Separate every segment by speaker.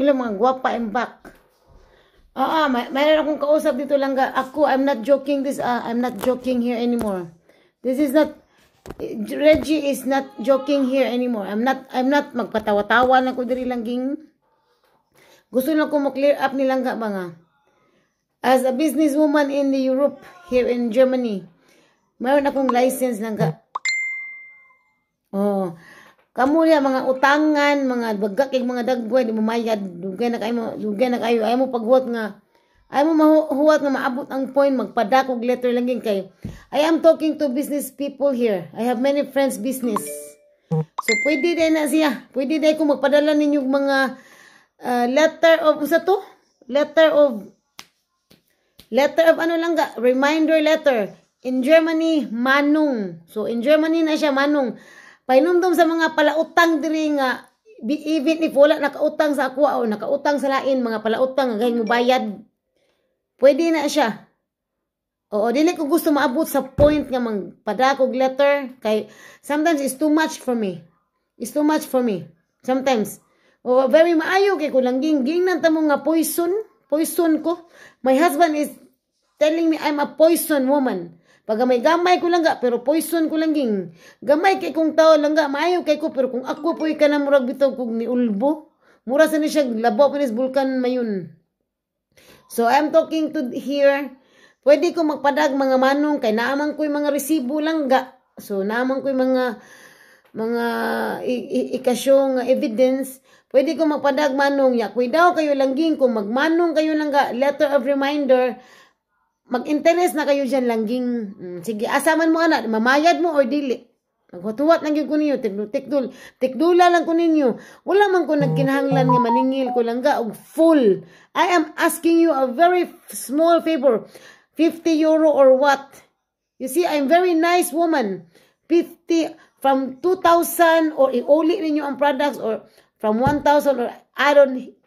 Speaker 1: Hello mga guwapa, I'm back. Oo, ah, ah mayroon akong kausap dito lang. Ako, I'm not joking this, uh, I'm not joking here anymore. This is not, Reggie is not joking here anymore. I'm not, I'm not magpatawa-tawa lang ko diri lang ging. Gusto lang ko mo-clear up nilang ka mga. As a businesswoman in the Europe, here in Germany, mayroon akong license lang ka. Oh, Kamo niya, mga utangan, mga bagak, mga dagway, di mo mayad, dugay na kayo, dugay na kayo, ayaw mo paghuwat nga, ayaw mo mahuwat nga maabot ang point, magpadakog letter lang yun kayo. I am talking to business people here. I have many friends business. So, pwede din na siya. Pwede din kung magpadala ninyo mga uh, letter of, sa to? Letter of, letter of ano lang ga? Reminder letter. In Germany, manung. So, in Germany na siya, Manung. Painumdum sa mga palautang diri nga even if wala nakautang sa ako o nakautang sa lain, mga palautang nga mo bayad, pwede na siya. Oo, dili ko gusto maabot sa point nga mang padakog letter. Kay, sometimes it's too much for me. It's too much for me. Sometimes. O, very maayo kay ko lang ging gingnan ta nga poison. Poison ko. My husband is telling me I'm a poison woman. Pagamay-gamay ko lang ga, pero poison ko lang ging. Gamay kay kong tao lang ga, maayo kay ko, pero kung ako po ka na murag bitaw kong ni ulbo, mura sa ni siya, labo pa bulkan mayon. So, I'm talking to here, pwede ko magpadag mga manong, kay naamang ko yung mga resibo lang ga. So, naamang ko yung mga, mga ikasyong evidence, pwede ko magpadag manong, ya, daw kayo lang ging, kung magmanong kayo lang ga, letter of reminder, mag-interest na kayo dyan langging. Mm, sige, asaman mo ana, mamayad mo or dili. Maghutuwat lang yun ko ninyo, tikdul, tikdula lang ko ninyo. Wala man ko nagkinahanglan nga maningil ko lang ga, og full. I am asking you a very small favor, 50 euro or what. You see, I'm very nice woman. 50, from 2,000 or iuli ninyo ang products or from 1,000 or I don't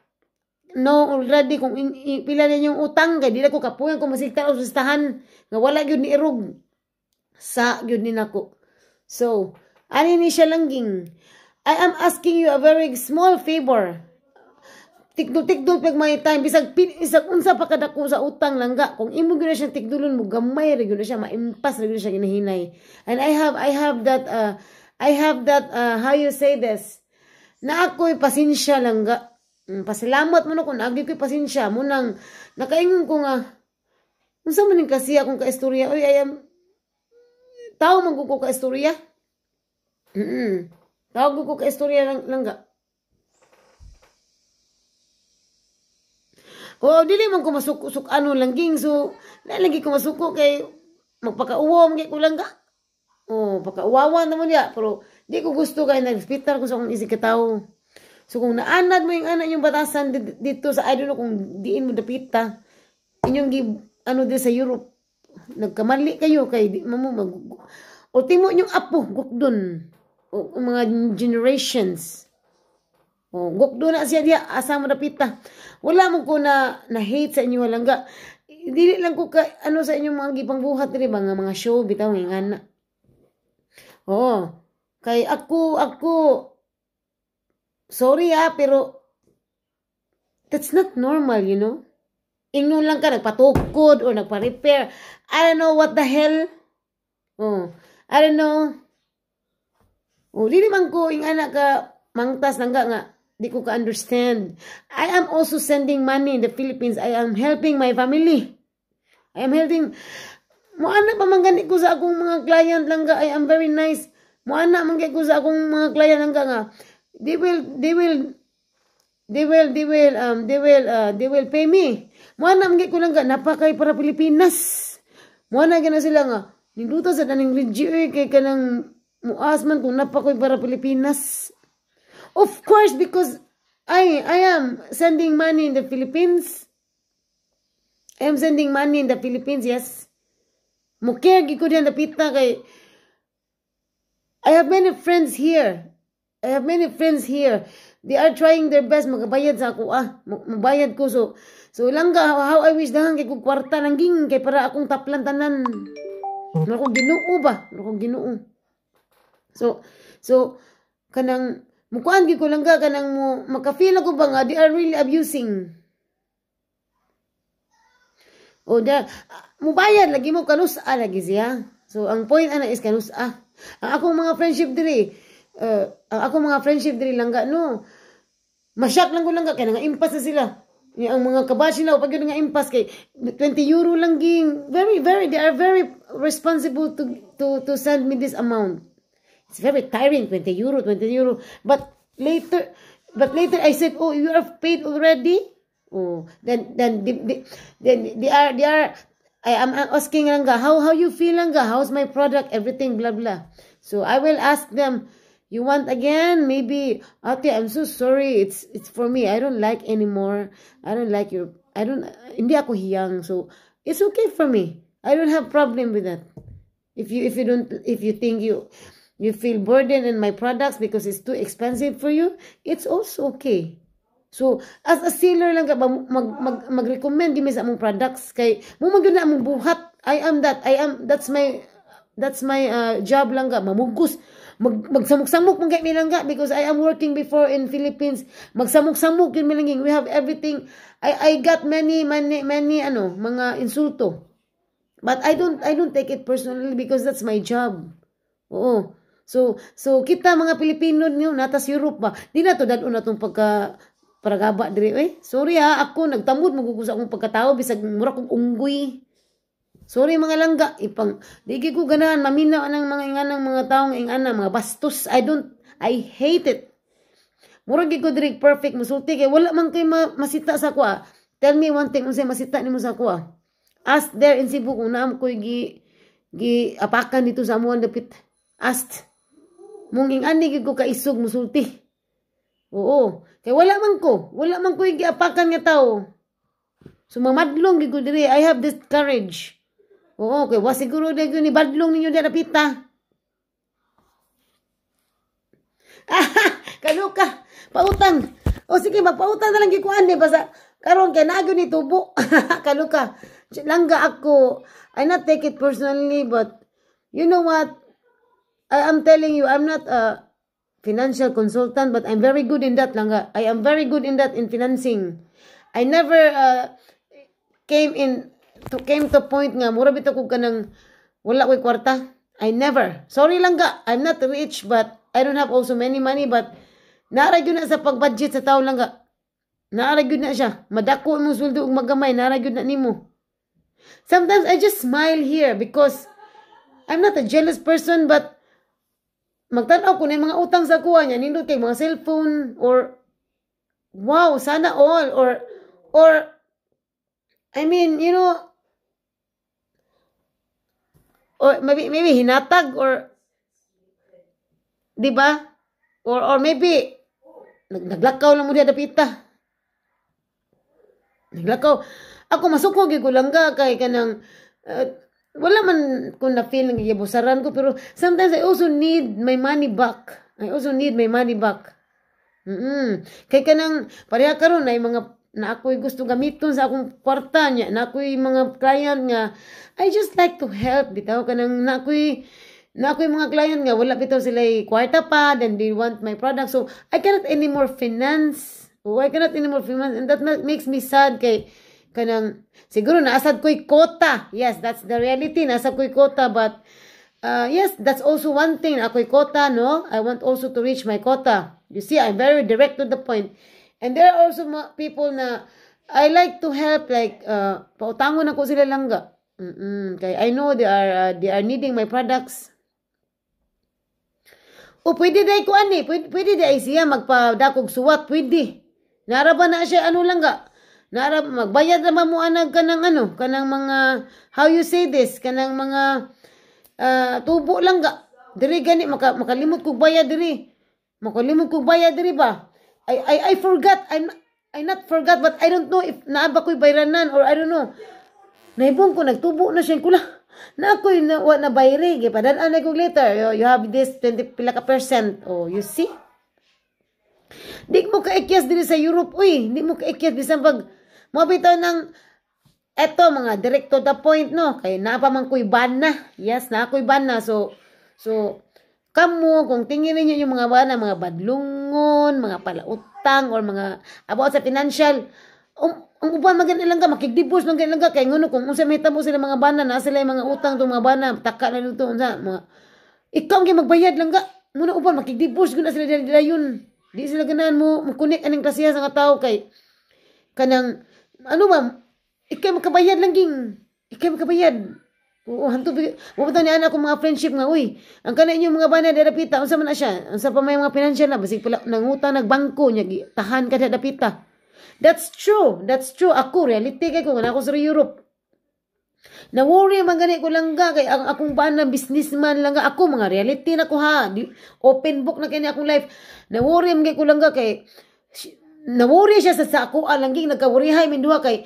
Speaker 1: no already kung in, in, pila din yung utang kay dili ko kapuyan kung masigta og listahan nga wala gyud ni irog sa gyud ni nako so ani ni siya langging I am asking you a very small favor tigdul-tigdul pag may time bisag pin isag unsa pa kadako sa utang langga kung imo gyud siya tigdulon mo gamay ra gyud siya maimpas ra gyud siya ginahinay and I have I have that uh, I have that uh, how you say this na ako'y pasensya langga Mm, pasalamat mo na kung naagi ko'y pasensya mo nang nakaingon ko nga unsa man kasi akong kaistorya oy ay am tao man ko ka istorya mm -mm. tao ko ka istorya lang langga Oh, dili man ko suk ano lang ging so na ko masuko kay magpakauwom kay ko lang ka. Oh, pakauwawan naman ya pero di ko gusto kay nagspitar ko sa akong isig katao. So, kung naanad mo yung anak yung batasan dito sa, I don't know, kung diin mo dapita, inyong give, ano din sa Europe, nagkamali kayo, kay di mo mag, ultimo inyong apo, gukdon, o, mga generations, o, gukdon na siya diya, asa mo dapita, wala mo ko na, na hate sa inyo, walang ga, dili lang ko ka, ano sa inyong mga gipang buhat, di ba, nga mga show, bitaw, nga anak, oo, kay ako, ako, sorry ah, pero that's not normal, you know? Ingnon lang ka, nagpatukod or nagpa-repair. I don't know what the hell. Oh, I don't know. Oh, di naman ko, yung anak ka, mangtas, nangga nga, di ko ka-understand. I am also sending money in the Philippines. I am helping my family. I am helping, muana pa manggani ko sa akong mga client lang ka. I am very nice. Muana manggani ko sa akong mga client lang ka nga they will they will they will they will um they will uh, they will pay me mo na ang ko lang ka napakay para Pilipinas mo na gana sila nga nigluta sa taning legit eh, kay kanang muas man kung napakoy para Pilipinas of course because I I am sending money in the Philippines I am sending money in the Philippines yes mo care gi ko diyan pita kay I have many friends here I have many friends here. They are trying their best magabayad sa ako ah. Mabayad ko so so lang how I wish dahan kay kog kwarta ging kay para akong taplan tanan. Nako Ginoo ba? Nako Ginoo. So so kanang mukuan gyud ko lang kanang mo makafeel ako ba nga they are really abusing. O da mubayad lagi mo kanus-a lagi siya. So ang point ana is kanus-a. Ang akong mga friendship diri uh, ako mga friendship diri langga no mashak lang ko langga kay nga impas na sila ang mga kabatch nila pag yun nga impas kay 20 euro lang ging very very they are very responsible to to to send me this amount it's very tiring 20 euro 20 euro but later but later I said oh you have paid already oh then then then they are they are I am asking langga how how you feel langga how's my product everything blah blah so I will ask them You want again? Maybe, Ate, I'm so sorry. It's it's for me. I don't like anymore. I don't like your, I don't, hindi ako hiyang. So, it's okay for me. I don't have problem with that. If you, if you don't, if you think you, you feel burdened in my products because it's too expensive for you, it's also okay. So, as a seller lang ka, mag, mag, mag-recommend din sa among products kay, mo magana among buhat. I am that. I am, that's my, that's my uh, job lang ka. Mamugos mag magsamok-samok man kay milangga because I am working before in Philippines. Magsamok-samok yun milanging. We have everything. I I got many many many ano, mga insulto. But I don't I don't take it personally because that's my job. Oo. So so kita mga Pilipino niyo natas Europe ba. Di na to dadun na tong pagka paragaba dire, eh. Sorry ha, ako nagtamod magugusa akong pagkatao bisag mura kong unggoy. Sorry mga langga, ipang digi ko ganahan maminaw anang mga inganang mga taong ingana mga bastos. I don't I hate it. Murag gid ko diri perfect musulti kay wala man kay ma, masita sa kuha. Tell me one thing unsay masita nimo sa kuha. Ask there in Cebu kung naam ko'y gi, gi apakan dito sa muan dapit. Ask. Mung ingani gid ko kaisog musulti. Oo. Kay wala man ko. Wala man ko'y gi apakan nga tao. So mamadlong gid ko diri. I have this courage. Oo, oh, kay wa siguro na yun, ibadlong ninyo dyan napita. Aha, kaluka, pautang. O oh, sige, magpautang na lang gikuan ni, basta karon kay naagyo ni tubo. kaluka, langga ako. I not take it personally, but you know what? I am telling you, I'm not a financial consultant, but I'm very good in that langga. I am very good in that in financing. I never uh, came in to came to point nga mura bitaw ko kanang wala ko'y kwarta. I never. Sorry lang ga, I'm not rich but I don't have also many money but naarag na sa pagbudget sa tao lang ga. Naarag na siya. Madako mo sweldo ug magamay, naarag na nimo. Sometimes I just smile here because I'm not a jealous person but magtanaw ko na mga utang sa kuha niya nindot kay mga cellphone or wow, sana all or or I mean, you know, or maybe, maybe hinatag or 'di ba? Or or maybe nag naglakaw lang mo diha dapita. Naglakaw. Ako masuko gyud langga kay kanang uh, wala man ko na feel ng gibusaran ko pero sometimes I also need my money back. I also need my money back. Mm -mm. Kay kanang pareha karon ay mga na ako'y gusto gamiton sa akong kwarta niya, na ako'y mga client nga, I just like to help, bitaw ka nang, na ako'y, na ako'y mga client nga, wala bitaw sila kwarta pa, then they want my product, so, I cannot anymore finance, oh, I cannot anymore finance, and that makes me sad, kay, kanang, siguro, naasad ko'y kota, yes, that's the reality, naasad ko'y kota, but, uh, yes, that's also one thing, ako'y kota, no, I want also to reach my quota, you see, I'm very direct to the point, And there are also people na I like to help like uh, pautangon ako sila langga. Mm, -mm. Kay I know they are uh, they are needing my products. O pwede dai ko ani, pwede, pwede dai siya magpadakog suwat, pwede. Naraba na siya ano langga? Nara magbayad na mo anag kanang ano, kanang mga how you say this, kanang mga uh, tubo langga. Diri gani maka, makalimot kog bayad diri. Makalimot kog bayad diri ba? I, I, I forgot. I'm, I not forgot, but I don't know if naaba ko'y bayranan or I don't know. Naibong ko, nagtubo na siya. Kula, na ako'y na, na bayre. Gipadaan na kong later. You, you have this 20 pila ka percent. Oh, you see? Di mo kaikyas dili sa Europe. Uy, di mo kaikyas. Bisan pag, mabitaw ng, eto mga direct to the point, no? Kaya na pa man ko'y ban na. Yes, na ako'y ban na. So, so, Kamu, kung tinginin niyo yung mga bana mga badlungon, mga palautang, or mga about sa financial, um, ang uban magan lang ka, makigdibos lang lang ka, kay nguno kung unsa may tabo sila mga bana, na sila yung mga utang tong mga bana, taka na nito, unsa, mga, ikaw ang magbayad lang ka, muna makigdivorce makigdibos, na sila dila yun, di sila ganaan mo, mukunik aning klasiya sa nga tao, kay, kanang, ano ba, ikaw makabayad lang ging, ikaw makabayad, Oo, hanto Wapatan niya ako mga friendship nga, uy. Ang kanay niyo mga bana, dadapita. Unsa man na siya? Unsa pa may mga financial na. Basig pala, nangutang, nagbangko niya. Tahan ka dadapita. That's true. That's true. Ako, reality kay ko. Nga ako sa Europe. Na-worry man gani ko lang ga. Kay ang akong bana, businessman lang ga. Ako, mga reality na ko ha. Open book na kanya akong life. Na-worry man gani ko lang ga. Kay nawuri siya sa, sa ako ah, langging nagkawurihay min kay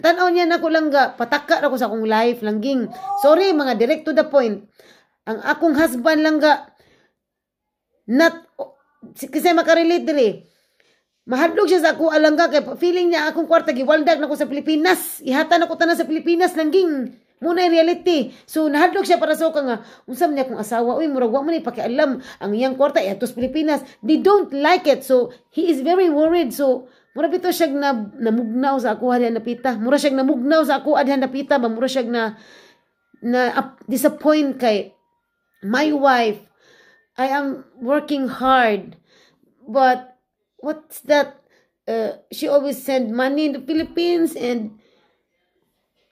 Speaker 1: tan niya nako lang ga pataka ra ko sa akong life langging sorry mga direct to the point ang akong husband langga ga not kasi makarelate diri mahadlog siya sa ako alangga kay feeling niya akong kwarta giwaldag nako sa Pilipinas ihatan ako tanan sa Pilipinas langging Muna reality. So nahadlok siya para sa uka nga unsam niya kung asawa uy murag wa man pakialam ang iyang kwarta eh, atos Pilipinas. They don't like it. So he is very worried. So mura bito siya na namugnaw sa ako adhan napita. Mura siya namugnaw sa ako adhan napita ba mura siya na na uh, disappoint kay my wife. I am working hard. But what's that? Uh, she always send money in the Philippines and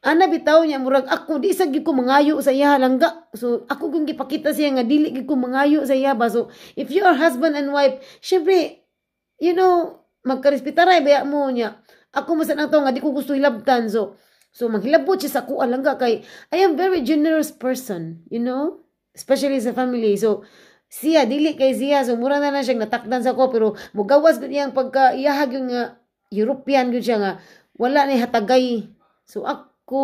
Speaker 1: ana bitaw niya murag ako di sa gid ko mangayo sa iya halangga so ako kung gipakita siya nga dili gid ko mangayo sa iya ba so if you are husband and wife syempre you know magkarespeta ra baya mo niya ako masan ang tao nga di ko gusto hilabtan so so manghilabot siya sa ako halangga kay I am very generous person you know especially sa family so siya dili kay siya so mura na lang siyang natakdan sa ko pero mugawas gud niyang pagka iyahag yung nga ah, European gud siya nga wala ni hatagay so ako ko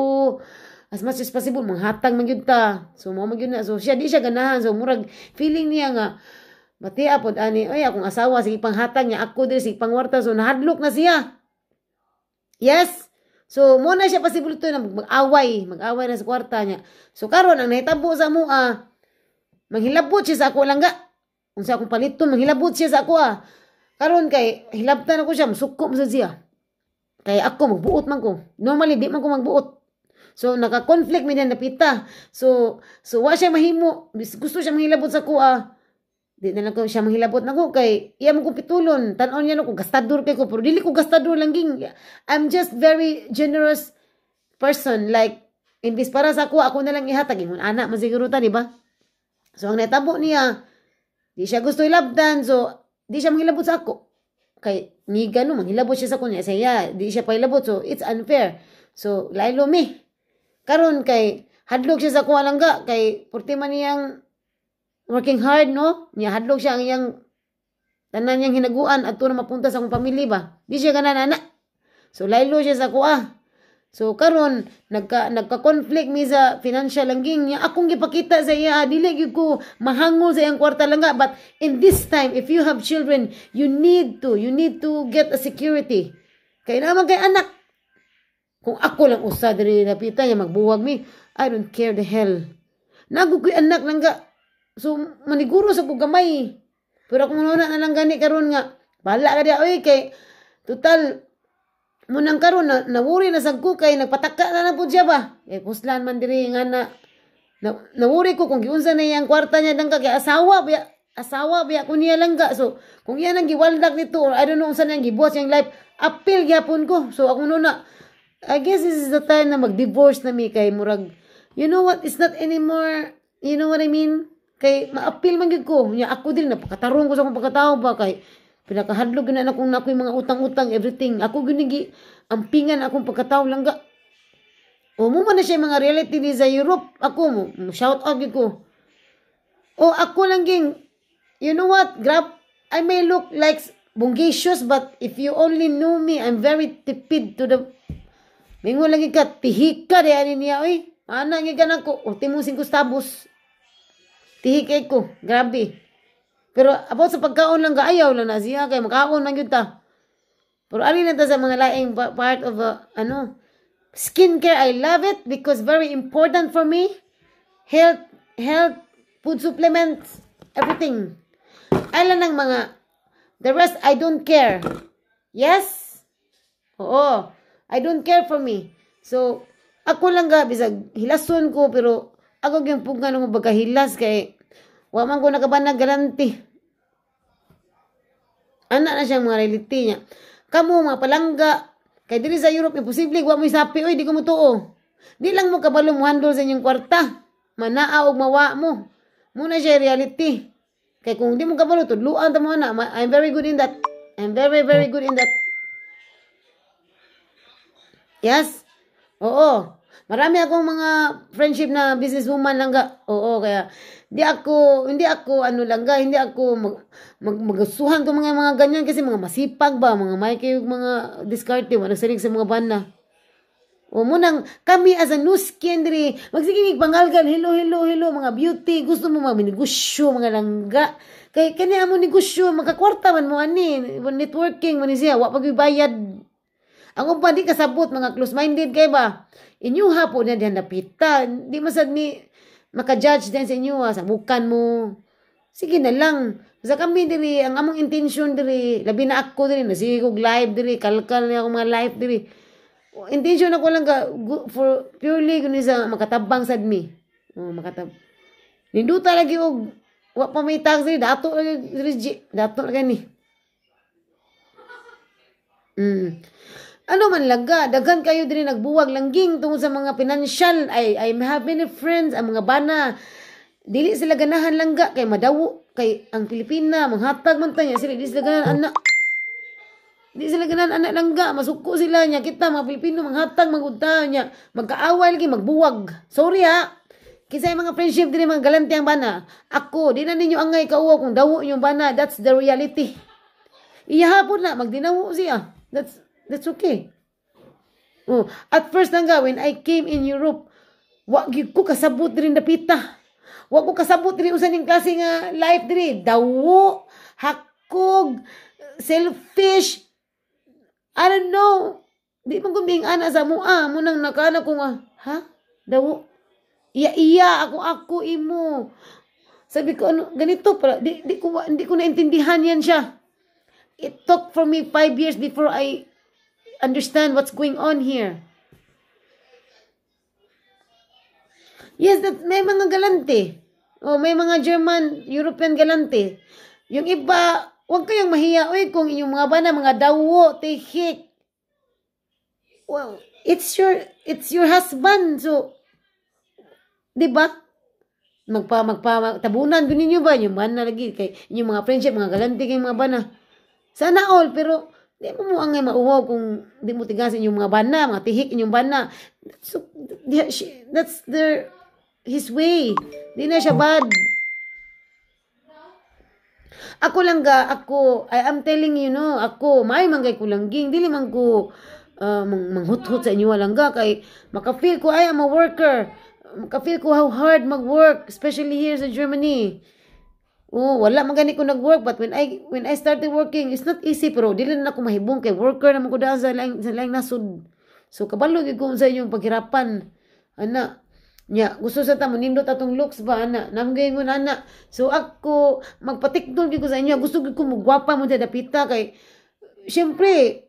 Speaker 1: as much as possible manghatag man so mo man so siya di siya ganahan so murag feeling niya nga Mati apod ani, oy akong asawa sige panghatang niya ako diri sige pangwarta so nahadlok na siya. Yes. So mo na siya possible to na mag-away, mag-away na sa kwarta niya. So karon ang nahitabo sa mo ah, maghilabot siya sa ako lang ga. Unsa akong paliton manghilabot siya sa ako ah. Karon kay hilabtan ako siya, musuko mo siya. Kaya ako, magbuot man ko. Normally, di man ko magbuot. So, naka-conflict mi na napita. So, so wa siya mahimo. Gusto siya mahilabot sa kuha. Di na lang ko siya mahilabot na ko. Kay, iya mo ko pitulon. Tanaw niya no, kung gastador kay ko. Pero dili ko gastador lang ging. I'm just very generous person. Like, imbis para sa ko ako na lang ihatag. imong anak, masiguro ta, di ba? So, ang netabo niya, di siya gusto ilabdan. So, di siya mahilabot sa ako kay ni gano manghilabot siya sa kunya sa iya di siya pailabot so it's unfair so lailo mi karon kay hadlok siya sa kuha langga kay porte man niyang working hard no niya hadlok siya ang iyang tanan niyang hinaguan at to na mapunta sa akong pamilya ba di siya ganana na so lailo siya sa kuha So karon nagka nagka-conflict mi sa financial langging niya akong gipakita sa iya ah, dili gyud ko mahango sa iyang kwarta lang but in this time if you have children you need to you need to get a security kay naman kay anak kung ako lang usa diri napita niya magbuwag mi I don't care the hell nago koy anak lang ga so maniguro sa ko gamay pero kung una na lang gani karon nga bala ka dia oy kay total munang karon na nawuri na sad kay nagpataka na na pud siya ba. Eh puslan man diri nga na, na nawuri ko kung giunsa na iyang kwarta niya dangka kay asawa ba asawa biya ko niya lang ga. So, kung yan ang giwaldak nito or I don't know saan ang gibuhat yang life, appeal gyapon ko. So, ako no na, I guess this is the time na mag-divorce na mi kay murag. You know what? It's not anymore, you know what I mean? Kay ma-appeal man gyud ko. Nya ako din napakatarong ko sa akong pagkatao ba kay Pinakahadlog na akong na ako yung mga utang-utang, everything. Ako ginigi, ampingan akong pagkatao lang ga. O mo man na siya mga reality ni sa Europe. Ako, shout out ko. O ako lang ging, you know what, grab, I may look like bungiscious, but if you only knew me, I'm very tipid to the, mingo lang ka, tihika de ani niya, oy. Ana nga ganako, o timusin ko stabos. Tihikay ko, grabe. Pero abo sa pagkaon lang kaayaw lang na siya kay makaon lang yun ta. Pero ali na ta sa mga laing part of uh, ano skincare I love it because very important for me. Health health food supplements everything. Ala nang mga the rest I don't care. Yes? Oo. I don't care for me. So, ako lang ga, bisag hilason ko, pero ako yung mo ng hilas kay Wa man ko nakaban nagaranti. Ana na siyang mga reality niya. Kamu mga palangga, kay dili sa Europe imposible wa mo isapi oy di ko mo tuo. Di lang mo kabalo mo handle sa inyong kwarta. Manaa og mawa mo. Muna siya reality. Kay kung di mo kabalo tudluan ta mo ana. I'm very good in that. I'm very very good in that. Yes? Oo. Marami akong mga friendship na businesswoman lang ga. Oo, kaya hindi ako, hindi ako ano lang ga, hindi ako mag, mag magustuhan ko mga mga ganyan kasi mga masipag ba, mga may kayo mga diskarte, mga nagsalig sa mga banna. O munang kami as a news kendri, magsigingig pangalgal, hello, hello, hello, mga beauty, gusto mo mga negosyo, mga langga. Kay kanya mo negosyo, makakwarta man mo ani, networking man siya, wa pag bayad. Ang umpa di kasabot, mga close-minded kay ba? Inyo hapo na diyan napitan. Di masad maka-judge din sa inyo ha, sa bukan mo. Sige na lang. Sa kami diri, ang among intention diri, labi na ako diri, nasigog live diri, kalkal na akong mga live diri. Intention ako lang ka, for purely kunin sa makatabang sad mi. Oh, makatab. Ninduta lagi og wa pa may tax diri, dato lagi diri, dato lagi ni. Mm. Ano man laga, daghan kayo din nagbuwag langging tungod sa mga financial, Ay, I have many friends, ang mga bana. Dili sila ganahan langga, kay madawo, kay ang Pilipina, manghatag man tanya, sila dili sila ganahan anak. Di sila ganahan anak langga, masuko sila niya, kita mga Pilipino, manghatag, magunta niya, magkaaway lagi, magbuwag. Sorry ha, Kisay mga friendship din mga galante ang bana. Ako, di na ninyo angay kauwa kung dawo yung bana. That's the reality. iya Iyahapon na, magdinawo siya. That's That's okay. Oh, at first ang when I came in Europe. Wa gyud ko kasabot diri dapita. Wa ko kasabot diri usa ning klase nga life diri. Dawo, hakog, selfish. I don't know. Di man ko ana sa mo ah, mo nang nakana ko nga, ha? Dawo. Iya iya ako ako imo. Sabi ko ano, ganito pala. Di, di ko hindi ko naintindihan yan siya. It took for me five years before I understand what's going on here. Yes, that may mga galante. O oh, may mga German, European galante. Yung iba, huwag kayong mahiya. Uy, kung inyong mga bana, mga dawo, tihik. Well, it's your, it's your husband. So, di ba? Magpa, magpa, tabunan. Ganun nyo ba? Yung bana lagi. Kay, yung mga friendship, mga galante kayong mga bana. Sana all, pero Di mo mo ang mauwaw kung di mo tigasin yung mga bana, mga tihik inyong bana. So, that's their, his way. Di na siya bad. Ako lang ga, ako, I am telling you no, ako, may manggay ko lang ging, dili man ko, uh, mang, manghuthot sa inyo lang ga, kay makafeel ko, I am a worker. Makafeel ko how hard mag-work, especially here sa Germany. Oh, wala man gani ko nag-work but when I when I started working, it's not easy pero dili na ako mahibong kay worker na ko sa lang sa laing nasud. So kabalo gyud ko sa inyong paghirapan. Ana, nya gusto sa tamo nindot atong looks ba ana? Namgayon ana. So ako magpatikdol gyud ko sa inyo, gusto gyud ko magwapa mo pita kay syempre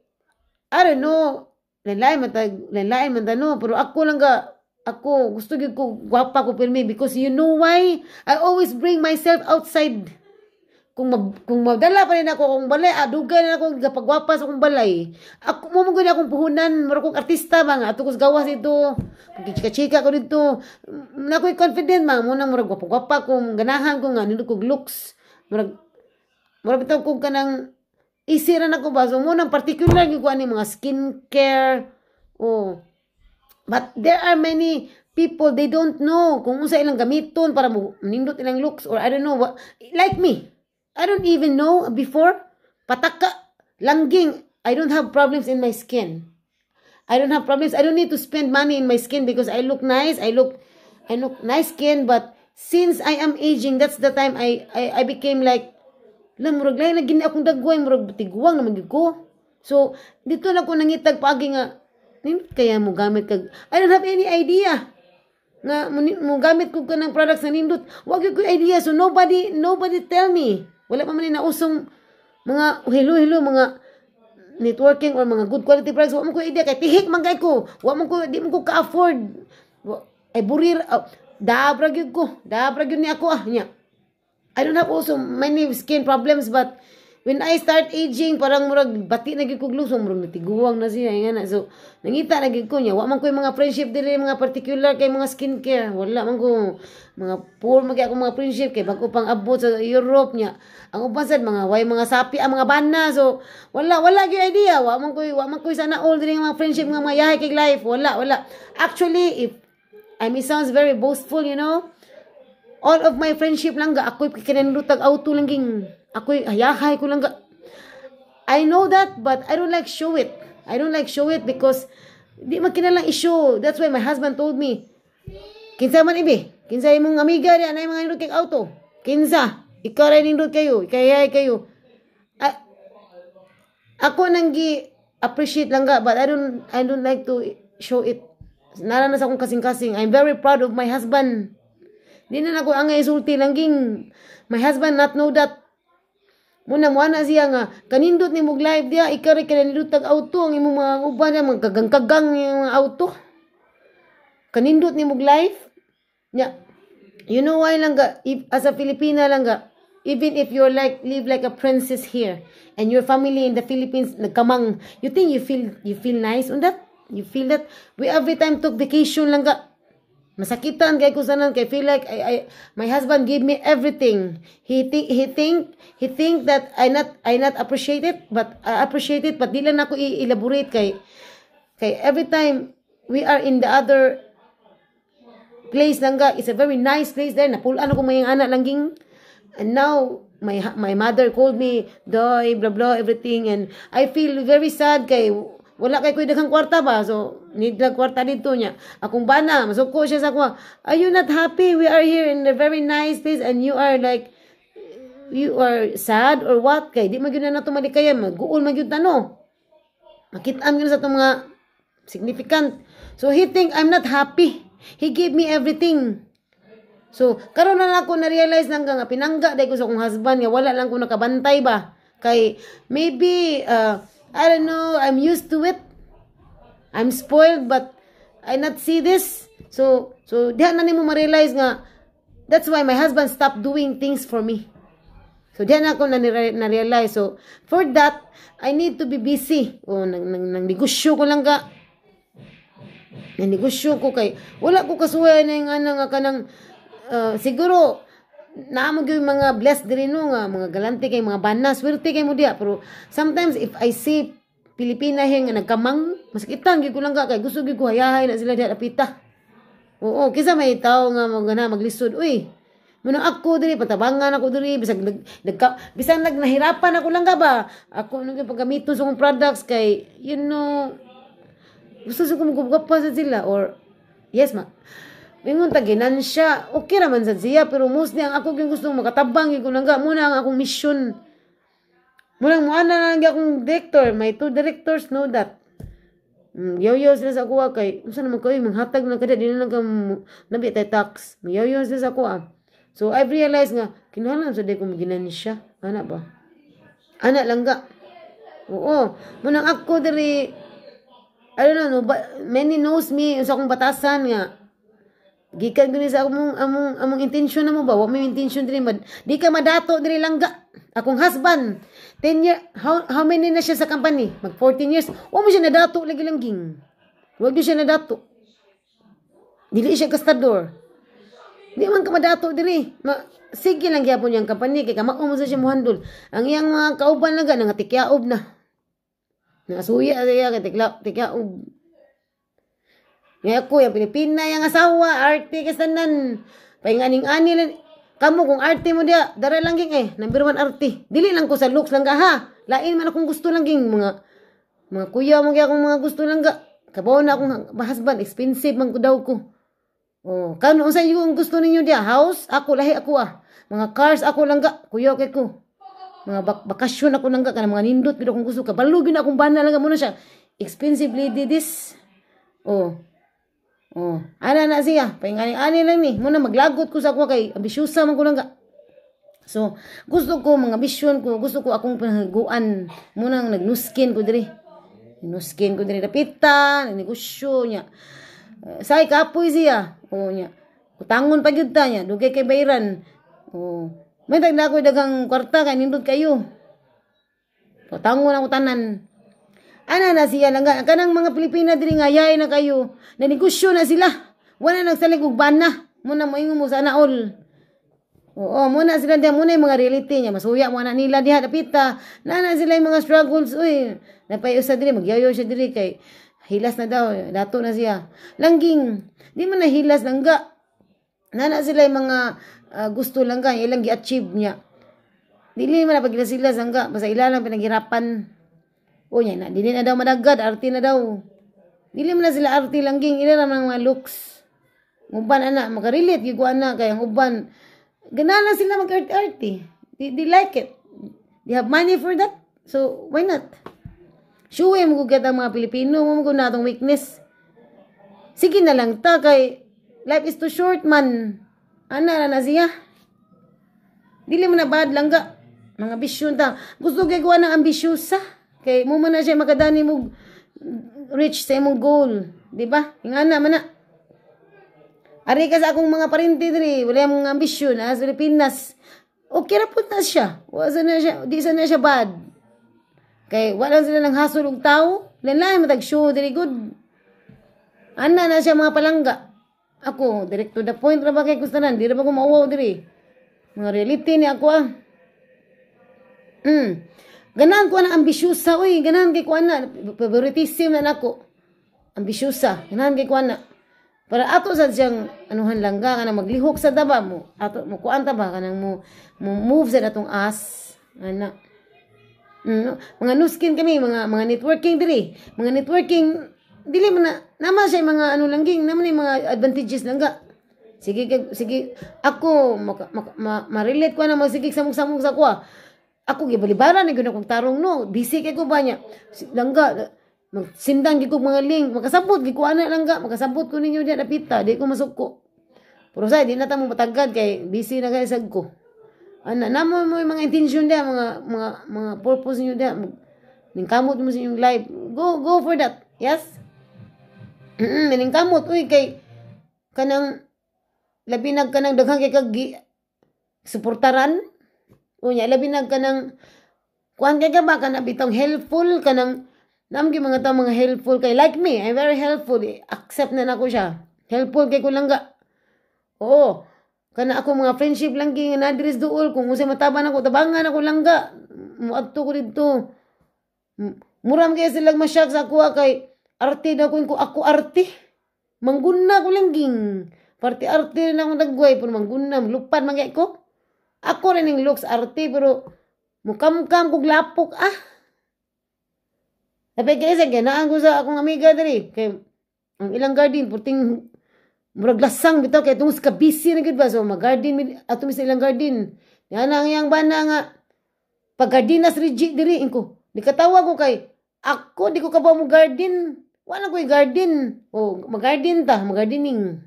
Speaker 1: I don't know, lalay man tag, lalay man no, pero ako lang ga ako, gusto gyud ko gwapa ko pirmi because you know why? I always bring myself outside. Kung mag, kung magdala pa rin ako kung balay, adugay ah, na ako gapagwapa sa akong balay. Ako mo mo akong puhunan, mura kong artista ba nga atukos gawas ito. chika chika ko dito. Na ko confident ma mo nang murag gwapa ko, ganahan ko nga nilo ko looks. Murag murag bitaw ko kanang isira na ko ba so mo nang particular gyud ko ani mga skin care Oh, But there are many people, they don't know kung unsa ilang gamiton para mo nindot ilang looks or I don't know what. Like me, I don't even know before. Pataka, langging. I don't have problems in my skin. I don't have problems. I don't need to spend money in my skin because I look nice. I look, I look nice skin. But since I am aging, that's the time I, I, I became like, la, murag, lain na akong dagway, murag, tigwang naman ko. So, dito na ko nangitag paagi nga, Nindot kaya mo gamit kag... I don't have any idea nga mo gamit ko kanang products na nindot wag ko idea so nobody nobody tell me wala pa man ni nausong mga hello hello mga networking or mga good quality products wa mo ko idea kay tihik man kay ko wa mo ko di mo ko ka afford ay burir oh, ah, dabra gyud ko dabra gyud ni ako ah nya I don't have also many skin problems but when I start aging, parang murag, bati na gig so murag natiguwang na siya, eh, nga na. So, nangita na gig ko niya, wa man ko mga friendship dili, mga particular kay mga skincare, wala man ko, mga poor man ako mga friendship, kay bago pang abot sa Europe niya, ang upasan, mga way, mga sapi, ang ah, mga bana, so, wala, wala gyud idea, wa man ko, wa man ko sana all dili mga friendship, nga mga yahay kay life, wala, wala. Actually, if, I mean, sounds very boastful, you know, all of my friendship lang ga, ako, kinanlutag auto lang ging, Ako'y hayahay ko lang. I know that, but I don't like show it. I don't like show it because di man kinalang i-show. That's why my husband told me, kinsa man ibi, kinsa imong amiga di anay mga nindot kay auto. Kinsa, ikaw rin nindot kayo, ikayay kayo. ako nang gi appreciate lang ga, but I don't I don't like to show it. Naranas akong kasing-kasing. I'm very proud of my husband. Di na ako ang isulti lang ging. My husband not know that Muna mo ana siya nga kanindot ni mog live dia ikari kanindot tag auto ang imong mga uban mga kagang-kagang yung auto. Kanindot ni mog live. Nya. You know why lang ga if, as a Filipina lang ga even if you're like live like a princess here and your family in the Philippines nagkamang you think you feel you feel nice on that? You feel that we every time took vacation lang ga Masakitan kay kusanan kay feel like I, I my husband give me everything. He think he think he think that I not I not appreciate it but I uh, appreciate it but dili na ko i-elaborate kay kay every time we are in the other place lang ga is a very nice place there na napulaan ako mayang anak langging and now my my mother called me doy blah blah everything and I feel very sad kay wala kay kuy daghang kwarta ba? So, need lang kwarta dito niya. Akong bana, masuko siya sa kuha. Are you not happy? We are here in a very nice place and you are like, you are sad or what? Kay, di magyud na nato malikayan. Mag-uol magyud no. Makitaan ko sa itong mga significant. So, he think I'm not happy. He gave me everything. So, karon na ako na-realize lang nga, pinangga dahil ko sa akong husband nga, wala lang ko nakabantay ba. Kay, maybe, uh, I don't know. I'm used to it. I'm spoiled but I not see this. So, so diyan na nimo ma-realize nga that's why my husband stopped doing things for me. So, diyan ako na, na realize So, for that, I need to be busy. O, nang, negosyo ko lang ka. Nang negosyo ko kay, wala ko kasuhay na yung ano nga ka ah, siguro, naamo gyud mga blessed diri no nga mga galante kay mga bana swerte kay mo dia pero sometimes if I see Pilipina hing nga nagkamang masakitan gyud ko lang ka kay gusto gyud ko hayahay na sila diha napita oo kisa may tao nga mga na maglisod uy Muna ako diri patabangan ako diri bisag nag, nagka, bisan nag nahirapan ako lang ka ba ako nung ano paggamiton sa products kay you know gusto ko kumugupga pa sa sila or yes ma Ingon ta ginansya, okay raman sa siya pero mostly ang ako king gustong makatabang gyud nangga muna ang akong mission. Muna mo ana na akong director, may two directors know that. Mm, yoyo sila sa kuha kay unsa naman kayo manghatag na kada dinhi lang kang nabi tay tax. Yoyo sila sa kuha. So I realized nga kinahanglan sa day ko ginansya. Ana ba? Ana lang ga. Oo. Muna ako diri I don't know, but many knows me sa akong batasan nga Gikan gani sa among among among intensyon mo ba? Wa may intensyon diri mad. Di ka madato diri langga. Akong husband Ten year how, how many na siya sa company? Mag 14 years. Wa mo siya nadato lagi langging. Wa gyud siya nadato. Dili siya gastador. Di man ka madato diri. Ma, sige lang gyapon yang company kay kamao mo sa siya mohandol. Ang iyang mga kauban lang nga tikyaob na. Nasuya siya kay tikla tikyaob. Nga ako, yung Pilipina, yung asawa, arte ka sanan. Painganing-ani kamo kung arte mo dia, dara lang ging eh. Number one arte. Dili lang ko sa looks lang ga ha. Lain man akong gusto lang ging. Mga, mga kuya mo kaya akong mga gusto lang ga. Kabaw na akong husband, expensive man ko daw ko. Oh, kano sa iyo ang gusto ninyo dia? House? Ako, lahi ako ah. Mga cars ako lang ga. Kuya kay ko. Mga bak bakasyon ako lang ga. Kana mga nindot, pero kung gusto ka. Balugin akong bana lang ga muna siya. Expensive lady this. Oh, Oh, ana na siya. Pahingani ani lang ni. Muna maglagot ko sa ako kay ambisyosa man ko lang So, gusto ko mga vision ko, gusto ko akong panaguan. Muna ang nagnuskin ko diri. Nuskin ko diri dapitan, negosyo niya. Uh, eh, say kapoy siya. Oh niya. Utangon pa gyud ta niya, duge kay bayran. Oh, may tagda ko dagang kwarta kay nindot kayo. Utangon ang utanan. Ana na siya lang nga. Kanang mga Pilipina diri nga, yay na kayo. na negosyo na sila. Wala nagsalig og bana. Muna mo ingon mo sana all. Oo, muna sila diha. Muna yung mga reality niya. Masuya mo na nila diha. Napita. na sila yung mga struggles. Uy, napayo sa diri. Magyayo siya diri kay hilas na daw. Dato na siya. Langging. Di mo na hilas langga. na sila yung mga uh, gusto langga. Ilang gi-achieve niya. Dili man na paghilas-hilas langga. Basta ilang pinaghirapan. O oh, yan na, dili na daw madagad, arti na daw. Dili man na sila arti langging, ila na mga looks. Uban ana, makarelate, giguan na, kaya ang uban, ganana sila mag-arti-arti. They, they like it. They have money for that, so why not? Sure, mo gugat ang mga Pilipino, mo ko natong weakness. Sige na lang ta, kay life is too short man. Ana na na siya. Dili mo na bad lang ga. Mga bisyon ta. Gusto gagawa ng ambisyosa. Kay mo man na siya makadani mo reach sa imong goal. Di ba? Ingana man na. Ari ka sa akong mga parente diri, wala mong ambisyon ha, sa Pilipinas. Okay ra pud na siya. Wa sa na siya, di sa na siya bad. Kay wala sila nang hasol og tao, lanlay matag show diri good. Ana na siya mga palangga. Ako, direct to the point ra ba kay gustanan, di ra ba ko mauwaw diri. Mga reality ni ako ah. Mm. Ganan ko na ambisyosa, uy, ganan kay kuan na, favoritism na nako. Ambisyosa, ganan kay kuan na. Para ato sa diyang anuhan lang ka, kanang maglihok sa daba mo, ato mo kuan ta ba, kanang mo, mo move sa natong as, ana. Ano mm, mga nuskin kami, mga mga networking diri, mga networking dili man na, naman siya mga ano lang ging, naman yung mga advantages lang ka. Sige, sige, ako, maka, maka, ma, ma, ma ko na mo, sige, samog-samog sa ko ako gibalibaran na gano'n kong tarong no. Busy kay ko ba Langga. Magsimdang gi ko mga link. Makasabot. Gi ko ana langga. Makasabot ko ninyo diha napita. Di ko masuko. Pero sa di na tamo matagad kay busy na kay sag ko. Ana namo mo mga intention dia mga mga mga purpose niyo ning kamot mo sa inyong life. Go go for that. Yes? ning kamot uy kay kanang labi nag kanang daghang kay kag suportaran Unya, labi na ka ng, kuhan ka ka ba ka na bitong helpful ka ng, namgi mga tao mga helpful kay, like me, I'm very helpful, accept na na ko siya. Helpful kay ko lang ga. Oo, kana ako mga friendship lang king na diris duol, kung usay mataban ako tabangan ako lang ga. Muadto ko dito. Muram kaya silang masyak sa kuha kay, arte na ko, ko ako arte. Mangguna ko lang ging. Parte arte na akong nagway, pun manggunam, lupad mangyay ko. Ako rin ang looks arte, pero mukam-kam kong lapok, ah. Sabi kaya sa ganaan ko sa akong amiga diri. Kay ang ilang garden, puting murag lasang bitaw kay tungos ka busy na gid ba so mag-garden ato mis ilang garden. Yan ang yang bana nga pag gardenas rigi diri inko. Di katawa ko kay ako di ko kabaw mo garden. Wala ko garden. O mag-garden ta, mag-gardening.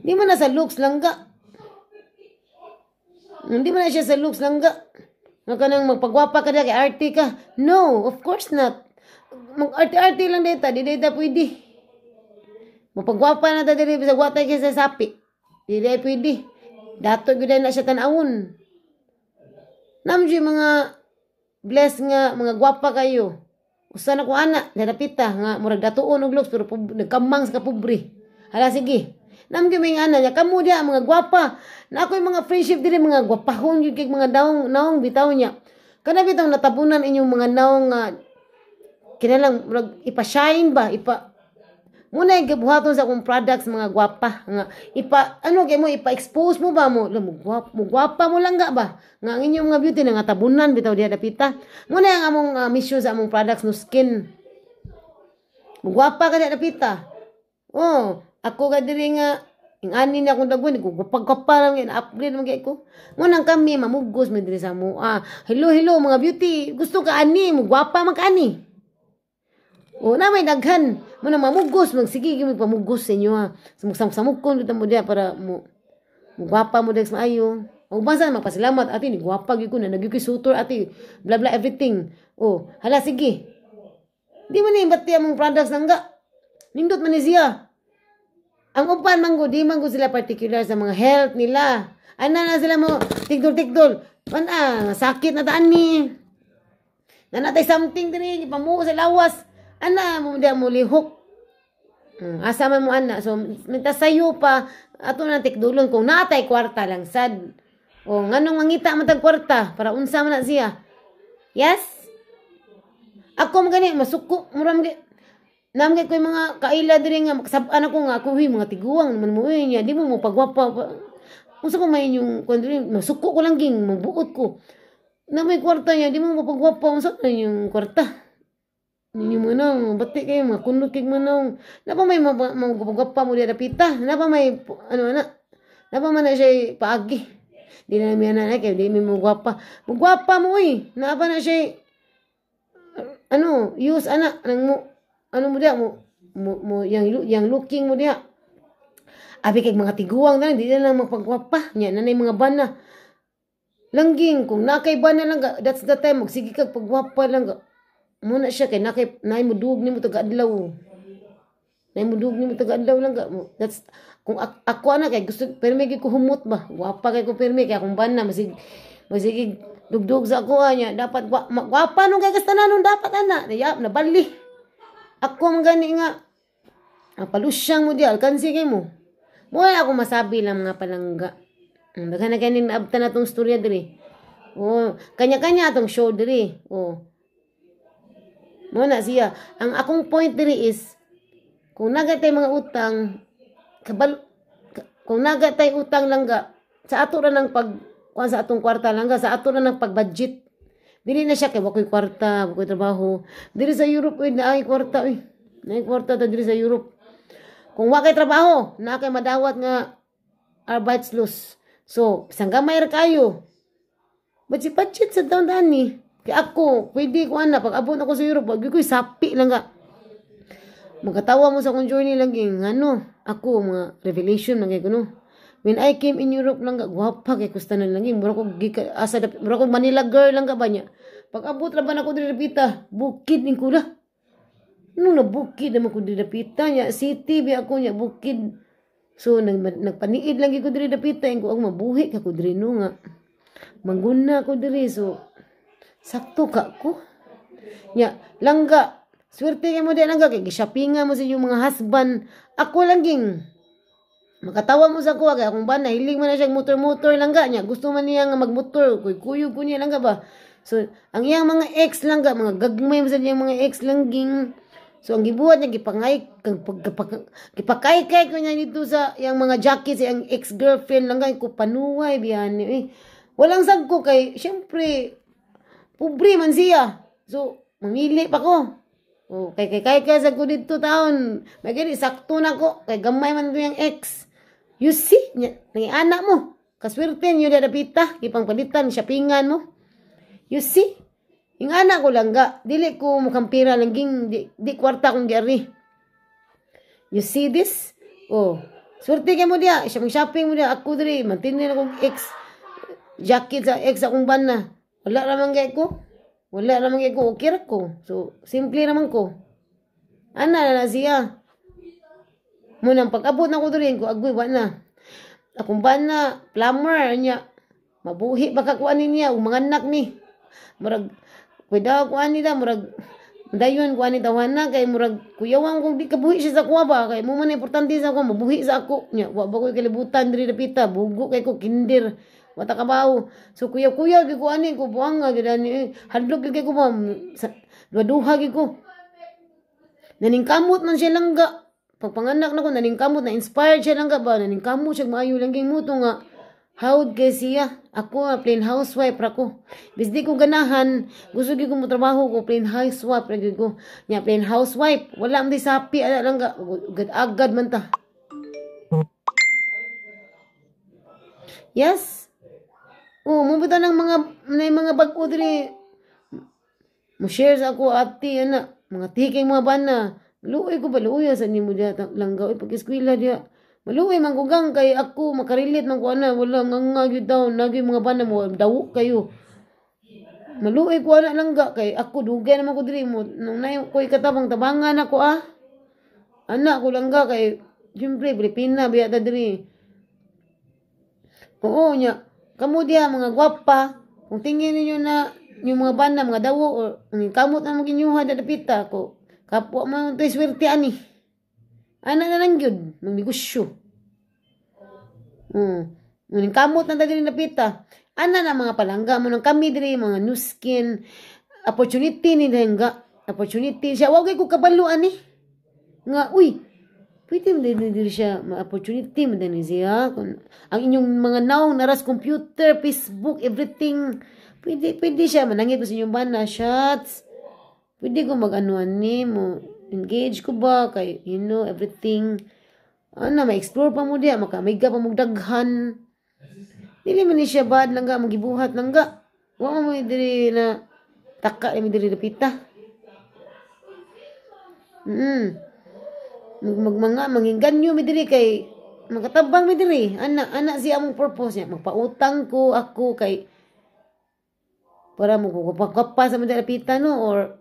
Speaker 1: Di man na sa looks lang ka. Hindi man na siya sa looks langga. Nga ka nang magpagwapa ka na, kay ka. No, of course not. Mag-arte-arte lang dito, di dito pwede. Mapagwapa na ta dito, bisag guwata ka sa sapi. Di dito pwede. Dato gyud na siya tanawon. Namjo mga bless nga mga guwapa kayo. Usa na ko ana, nadapita nga murag datuon og looks pero nagkamang sa kapobre. Hala sige. Nam kami nga niya, kamo dia mga gwapa. Na ako yung mga friendship dili mga gwapahon yun kay mga daong naong bitaw niya. Kana bitaw natapunan inyong mga naong uh, kinalang murag ipashine ba ipa Muna yung gibuhaton sa akong products, mga gwapa. Nga, ipa, ano, kaya mo, ipa-expose mo ba mo? Lo, mugwapa, mo lang ga ba? Nga, ang inyong mga beauty na nga tabunan, bitaw diya dapita. Muna yung among uh, ah, mission sa among products, no skin. Mugwapa ka diya dapita. Oh, ako ka diri nga, ing ani na akong dagwin, gupagkapalang yan, upgrade mga ko. Ngunang kami, mamugos, may diri sa mo. Ah, hello, hello, mga beauty. Gusto ka ani, mugwapa mag ani. O na may daghan. Muna mamugos, magsige, gimig pamugos sa inyo ah ha. Samugsamug ko, kita mo diya para mo. Mugwapa mo dahil sa maayo. O basa, magpasalamat, ate, ni gwapa ko na, nagyuki sutor, ate, bla bla, everything. O, hala, sige. Di man na yung ba't mong products nangga? Nindot man ni siya. Ang upan manggo, di manggo sila particular sa mga health nila. ana na sila mo, tigdol-tigdol. Man ah, sakit na taan ni. Nanatay something diri, pamuo sa lawas. Ana, mo di mo lihok. Hmm, asa man mo ana. So, minta sayo pa, ato na tigdulon kung natay kwarta lang sad. O, nganong mangita matag kwarta para unsa man na siya. Yes? Ako mo gani, masuko, muram gani. Namgay ko yung mga kaila diri nga, sab anak ko nga, kuhi mga tiguang naman mo, eh, niya, di mo mo pagwapa. Pa. Unsa ko may yung, kundri, masuko ko lang ging, mabuot ko. Na may kwarta niya, di mo mo pagwapa, unsa na yung kwarta. Ninyo mo na, bati kayo, mga kunot kig manong. Napa may magpagwapa mo diya pita? pa may, ano na, napa man na siya paagi. Di na namin anak, kaya di mo magwapa. Magwapa mo eh, pa na siya, ano, use anak, nang mo, ano mo diya, mo, mo, mo yang, yang looking mo diya. Abi kay mga tiguang na, hindi na lang magpagwapa. niya nanay mga bana. Langging, kung nakay bana lang, that's the time, sige kag pagwapa lang. Muna siya, kay nakay, nay mo duog ni mo taga-adlaw. Nay mo duog ni mo taga-adlaw lang. That's, kung ako ana kay gusto, pero kay ko humot ba? Wapa kay ko perme, kay akong bana, masig, masigig, dugdug sa ako ah, niya dapat wa, wapa nung kay kastanan dapat ana nayap na bali ako man gani nga. Ang palusyang mo di, alkansi kay mo. Wala ako masabi lang mga palangga. Hmm, ang daghan na kanin naabta na tong storya diri. Oh, kanya-kanya atong show diri. Oh. Mo na siya. Ang akong point diri is kung nagatay mga utang kabal kung nagatay utang langga sa ato ra ng pag sa atong kwarta langga sa ato ra ng pag-budget Dili na siya kay wakoy kwarta, wakoy trabaho. Dili sa Europe uy, ay kwarta uy. Naay kwarta ta dili sa Europe. Kung wa kay trabaho, na kay madawat nga arbeitslos. So, sang gamay ra kayo. Bachi-pachit sa down dani. Kay ako, pwede ko na pag abot ako sa Europe, wag ko sapi lang ka. Magkatawa mo sa akong journey lang lagi, eh. ano, ako mga revelation lang kay eh, kuno. When I came in Europe lang gak guapa kay kustanan lang gi murako gi asa da murako Manila girl lang gak banyak. Pag abot laban ako diri dapita, bukid ning kula. Nung na lah bukid naman ko diri dapita nya city bi ako nya bukid. So nang nagpaniid lang gi ko diri dapita ing ko ang mabuhi ka ko diri nunga. Manguna ko diri so sakto ka ko. Nya langga Swerte kay mo di langga kay gi shopping mo sa iyo mga husband. Ako lang ging Makatawa mo sa kuha kaya kung ba nahilig mo na siya motor-motor lang ga niya. Gusto man niya nga magmotor, kuy kuyo ko niya lang ga ba. So ang iyang mga ex lang ga, mga gagmay sa iyang mga ex lang ging. So ang gibuhat niya gipangay kang gipakay kay ko niya dito sa yang mga jacket sa ang ex-girlfriend lang ga ko panuway biyan ni. Eh. Walang ko kay syempre pobre man siya. So mamili pa ko. Oh, kay kay kay kay sa ko dito taon. Magani sakto na ko kay gamay man ko yang ex. You see, nangyay anak mo. Kaswirten yun na napita, ipangpalitan, shoppingan mo. You see, yung anak ko lang ga, dili ko mukhang pira lang ging, di, di kwarta kong diari. You see this? Oh, swerte ka mo diya, siya mong shopping mo dia, ako diri, mantinin akong ex, jacket sa ex akong ban na. Wala naman gay ko. Wala naman gay ko, okay ko. So, simple naman ko. Ana na siya. Munang pag-abot na ko dulin, ko agwi, wa na. Akong ba na, plumber, niya. Mabuhi, baka kuha niya, mga anak ni. Murag, kuya kuha da, murag, dayon kuha da, tawana kay murag kuyawang kung di kabuhi siya sa kuha ba kay mo man importante sa kuha mabuhi sa ako nya wa ba koy kalibutan diri dapita bugo kay ko kinder ka kabaw so kuya kuya gi ko ani ko buang gi dani hadlok kay ko ma'am duha gi ko naning kamot man siya langga pagpanganak na ko naningkamot na inspired siya lang ka ba naningkamot siya maayo lang king muto nga Howd kay siya ako a plain housewife ra ko bisdi ko ganahan gusto gyud ko mo trabaho ko plain housewife ra ko nya plain housewife wala man sapi ala lang ka agad agad man ta Yes. Oh, mabita ng mga may mga bag-o diri. Mo share sa ako ati ana, mga tiking mga bana. Maluoy ko baluoy sa ni mo diya langgaw eh, pag eskwela diya. Maluoy man gugang kay ako makarilit man ko ana wala ngangagi daw nagi mga bana mo daw kayo. Maluoy ko ana langga kay ako dugay naman ko diri mo nung nay koy katabang tabangan ako ah. Ana ko langga kay siyempre Pilipina biya ta diri. Oo nya kamo diya mga gwapa kung tingin niyo na yung mga banda, mga dawo o kamot na mga kinyuha dadapita ko Kapwa mo ito swerte ani. Ana na lang yun. Magnegosyo. Hmm. Ngunit kamot na dali napita. Ana na mga palangga mo ng kami diri mga new skin opportunity ni nga opportunity siya wag ko kabaluan ni nga uy pwede mo din diri siya ma opportunity mo din siya ang inyong mga naong naras computer Facebook everything pwede pwede siya manangit sa inyong bana shots Pwede ko mag-anuan ni mo. Engage ko ba? Kay, you know, everything. Ano, ma-explore pa mo diya. Makamiga pa mo daghan. Dili man ni siya bad lang ga. Magibuhat lang ga. Huwag mo mo diri na taka na diri napita. Mm magmanga manginganyo mi diri kay makatabang mi diri ana ana siya among purpose niya magpautang ko ako kay para mo ko pa kapasa mo pita no or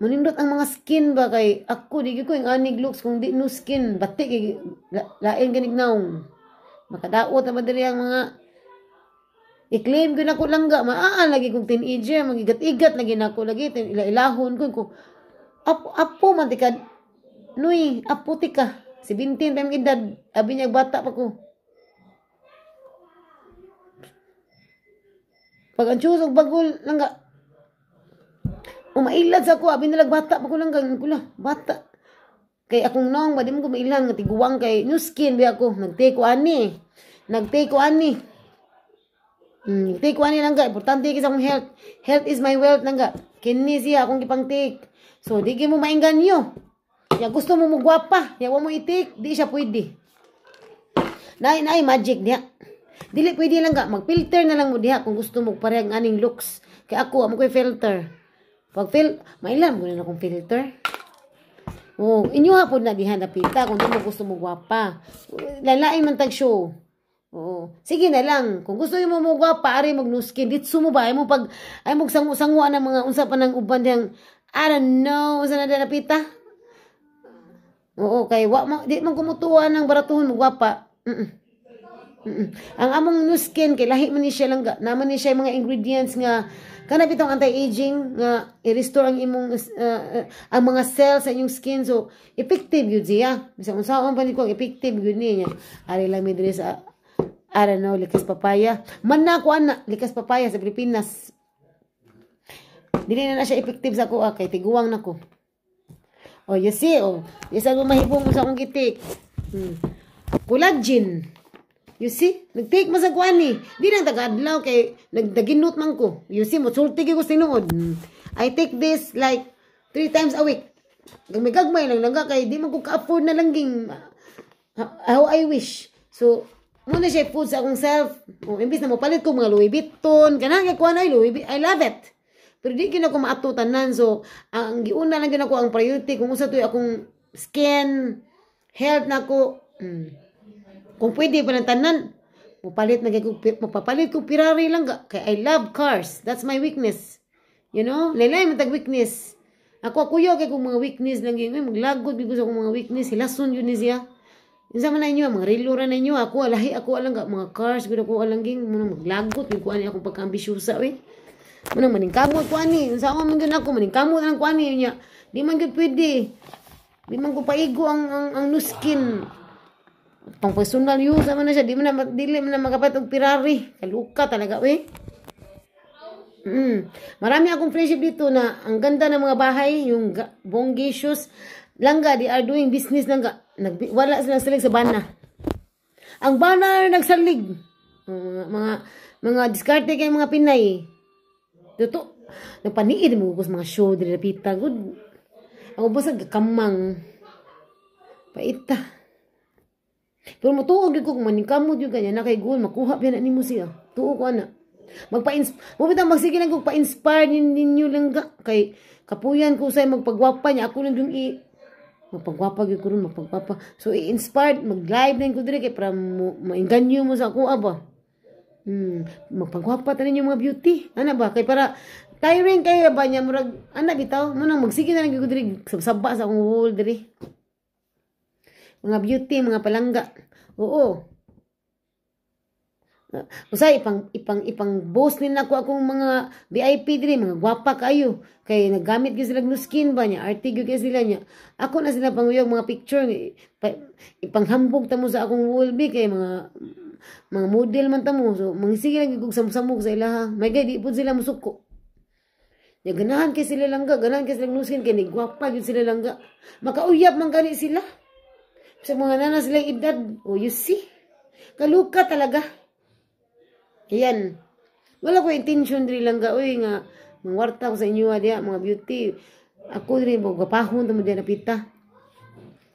Speaker 1: manindot ang mga skin ba kay ako di ko yung anig looks kung di no skin bati kay la, lain ganig naong makadaot na madiri ang mga i-claim ko na ko lang ga maa lagi kong teenager magigat-igat lagi na ko lagi ilahon ko ko apo, apo man di ka apo ti ka 17 pa edad abi niya bata pa ko pag ang bagol lang ga umailad sa ako, abin nalag bata pa ko lang kang kula, bata. Kay akong nong, ba di mo ko mailan, nga tiguwang kay new skin ba ako, nagtake ko ani, nagtake ko ani. Mm, take ko ani lang ka, importante kasi akong health. Health is my wealth lang ka. Kini siya akong gipang take. So, di mo mainggan mainganyo. Ya gusto mo mo ya wa mo itik, di siya pwede. Nay, nay, magic niya. Dili pwede lang ka, mag-filter na lang mo diha kung gusto mo parehang aning looks. Kay ako, amo ko filter. Pag fil, mailam ko na akong filter. Oh, inyo hapon na dihan pita kung di mo gusto mo gwapa. Lalaing man tag show. Oo. Sige na lang. Kung gusto mo mo gwapa, ari magnuskin. Ditso mo ba? Ay mo pag, ay mo sangu-sangwa ng mga unsa pa ng uban diyang, I don't know, unsa na pita Oo, kay wa mo, di mo kumutuwa ng baratuhon mo gwapa. Mm -mm. Mm -mm. Ang among nuskin, kay lahi man ni siya lang, naman ni siya mga ingredients nga, Kanap itong anti-aging nga i-restore ang imong uh, uh, ang mga cells sa inyong skin so effective gyud siya. Bisag unsaon pa ni ko effective gyud niya. Ari lang mi diri sa I don't know, likas papaya. Man na ko ana likas papaya sa Pilipinas. Dili na na siya effective sa ko kay tiguwang nako. Oh, you see, eh, oh. Isa ano mahibong sa akong gitik. Hmm. Collagen. You see? Nag-take mo sa kuwan ni. Di nang tagadlaw kay nagdaginot man ko. You see, musulti ko sinuod. I take this like three times a week. Gagmay-gagmay lang lang kay di man ko ka-afford na langging. Uh, how I wish. So, muna siya food sa akong self. O, oh, imbis na mo palit ko mga Louis Vuitton. Kanang kay kuwan ay Louis Vuitton. I love it. Pero di gina ko maatutanan. So, ang giuna lang gina ko ang priority. Kung usa to akong skin, health na ko. Mm. Kung pwede pa ng tanan, mupalit na kung magpapalit kung Ferrari lang ga. Kay I love cars. That's my weakness. You know? Lailay matag weakness. Ako kuya kay kung mga weakness lang yun. Maglagod bigo sa mga weakness. Hilason yun niya. Yung man na inyo, mga rilura na ako, alahi, ako alang ga, mga cars, gano'n ko alang ging, muna maglagot, yung kuhan niya akong pagkaambisyosa, eh. Muna maningkamot ko ani, yung sama man dun ako, maningkamot lang ko yun niya, di man gud pwede, di man ko paigo ang, ang, ang nuskin, pang personal use naman na siya di man na dili man na magapat og Ferrari kaluka talaga we mm. marami akong friendship dito na ang ganda ng mga bahay yung bonggacious langga they are doing business langga Nag, wala sila salig sa bana ang bana nagsalig mga mga, mga diskarte kay mga Pinay dito nagpaniid mo ubos mga show dili pita good ang ubos ang kamang paita pero matuog yun ko, kung manikamod yun kanya, nakaigol, makuha pa ni mo siya. Tuo ko, ana. Magpa-inspire, mabita, magsige lang kung pa-inspire ninyo lang ga. Kay, kapuyan ko sa'yo, magpagwapa niya, ako lang yung i- mapagwapa gyud ko ron mapagwapa so i-inspired mag-live na ko dire kay para mainganyo mo sa ako aba hmm mapagwapa tanin yung mga beauty ana ba kay para tiring kay ba niya murag ana bitaw mo nang magsige na lang ko dire sabsaba sa akong whole dire mga beauty, mga palangga. Oo. Usay ipang ipang ipang boss ni nako akong mga VIP diri mga gwapa kayo kay nagamit gyud sila no skin ba niya artigo gyud sila niya ako na sila panguyog mga picture ipanghambog tamo sa akong wallbe kay mga mga model man tamo so mangisige lang gyud samok sa ilaha may gay di pud sila musuko Ya ganahan kay sila langga, ganahan kay sila skin kay nigwapa gyud sila langga. Makauyab man gani sila. Sa mga nana silang edad. O, oh, you see? Kaluka talaga. Ayan. Wala ko intention diri lang ga. Uy, nga, mangwarta ko sa inyo, ah, diya, mga beauty. Ako diri, magpapahon, tamo diya, napita.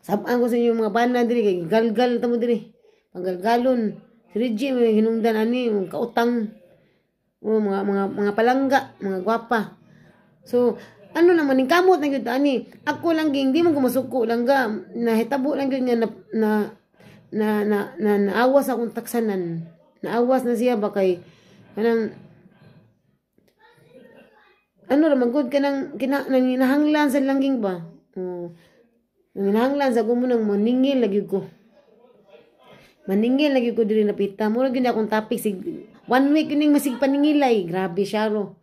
Speaker 1: Sabaan ko sa inyo mga bana diri, kay galgal, tamo diri. Panggalgalon. Si Reggie, may hinungdan, ani, mga kautang. O, oh, mga, mga, mga palangga, mga gwapa. So, ano naman ning kamot na gyud ani ako lang ging di man gumasuko lang ga nahitabo lang gyud nga na na na, na, na naawas akong taksanan naawas na siya ba kay kanang ano naman good ka nang kina, nang sa langging ba o, nang sa gumo nang maningil lagi ko maningil lagi ko diri napita mo gyud akong topic sig one week yun yung masig paningilay grabe siya ro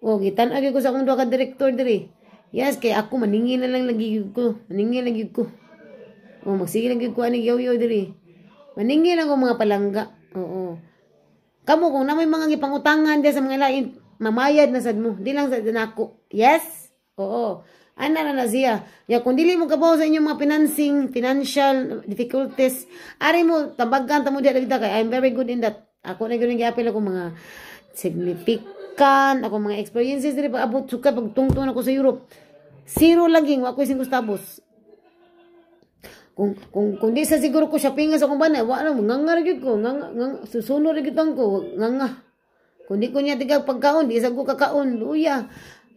Speaker 1: o, oh, gitan agi ko sa akong duha ka direktor diri. Yes, kay ako maningin na lang lagi ko. Maningin lagi ko. O, oh, magsige lagi ko ani yaw-yaw diri. Maningin ako mga palangga. Oo. Kamo kung na may mga ipangutangan diya sa mga lain, mamayad na sad mo. Di lang sa nako. Yes? Oo. Ana na na siya. Ya kung dili mo kabaw sa inyong mga financing, financial difficulties, ari mo tabagan ta mo diya kay I'm very good in that. Ako na gyud gyapil ako mga significant kan ako mga experiences diri abot sukat pagtungtong ako sa Europe. Zero laging wa ko sing gustabos. Kung kung kung di sa siguro ko shopping sa kung bana, wa na nganga gyud ko, nganga ngang, susunod gyud ko, nganga. Kung di ko niya tigag pagkaon, di sa ko kakaon, luya.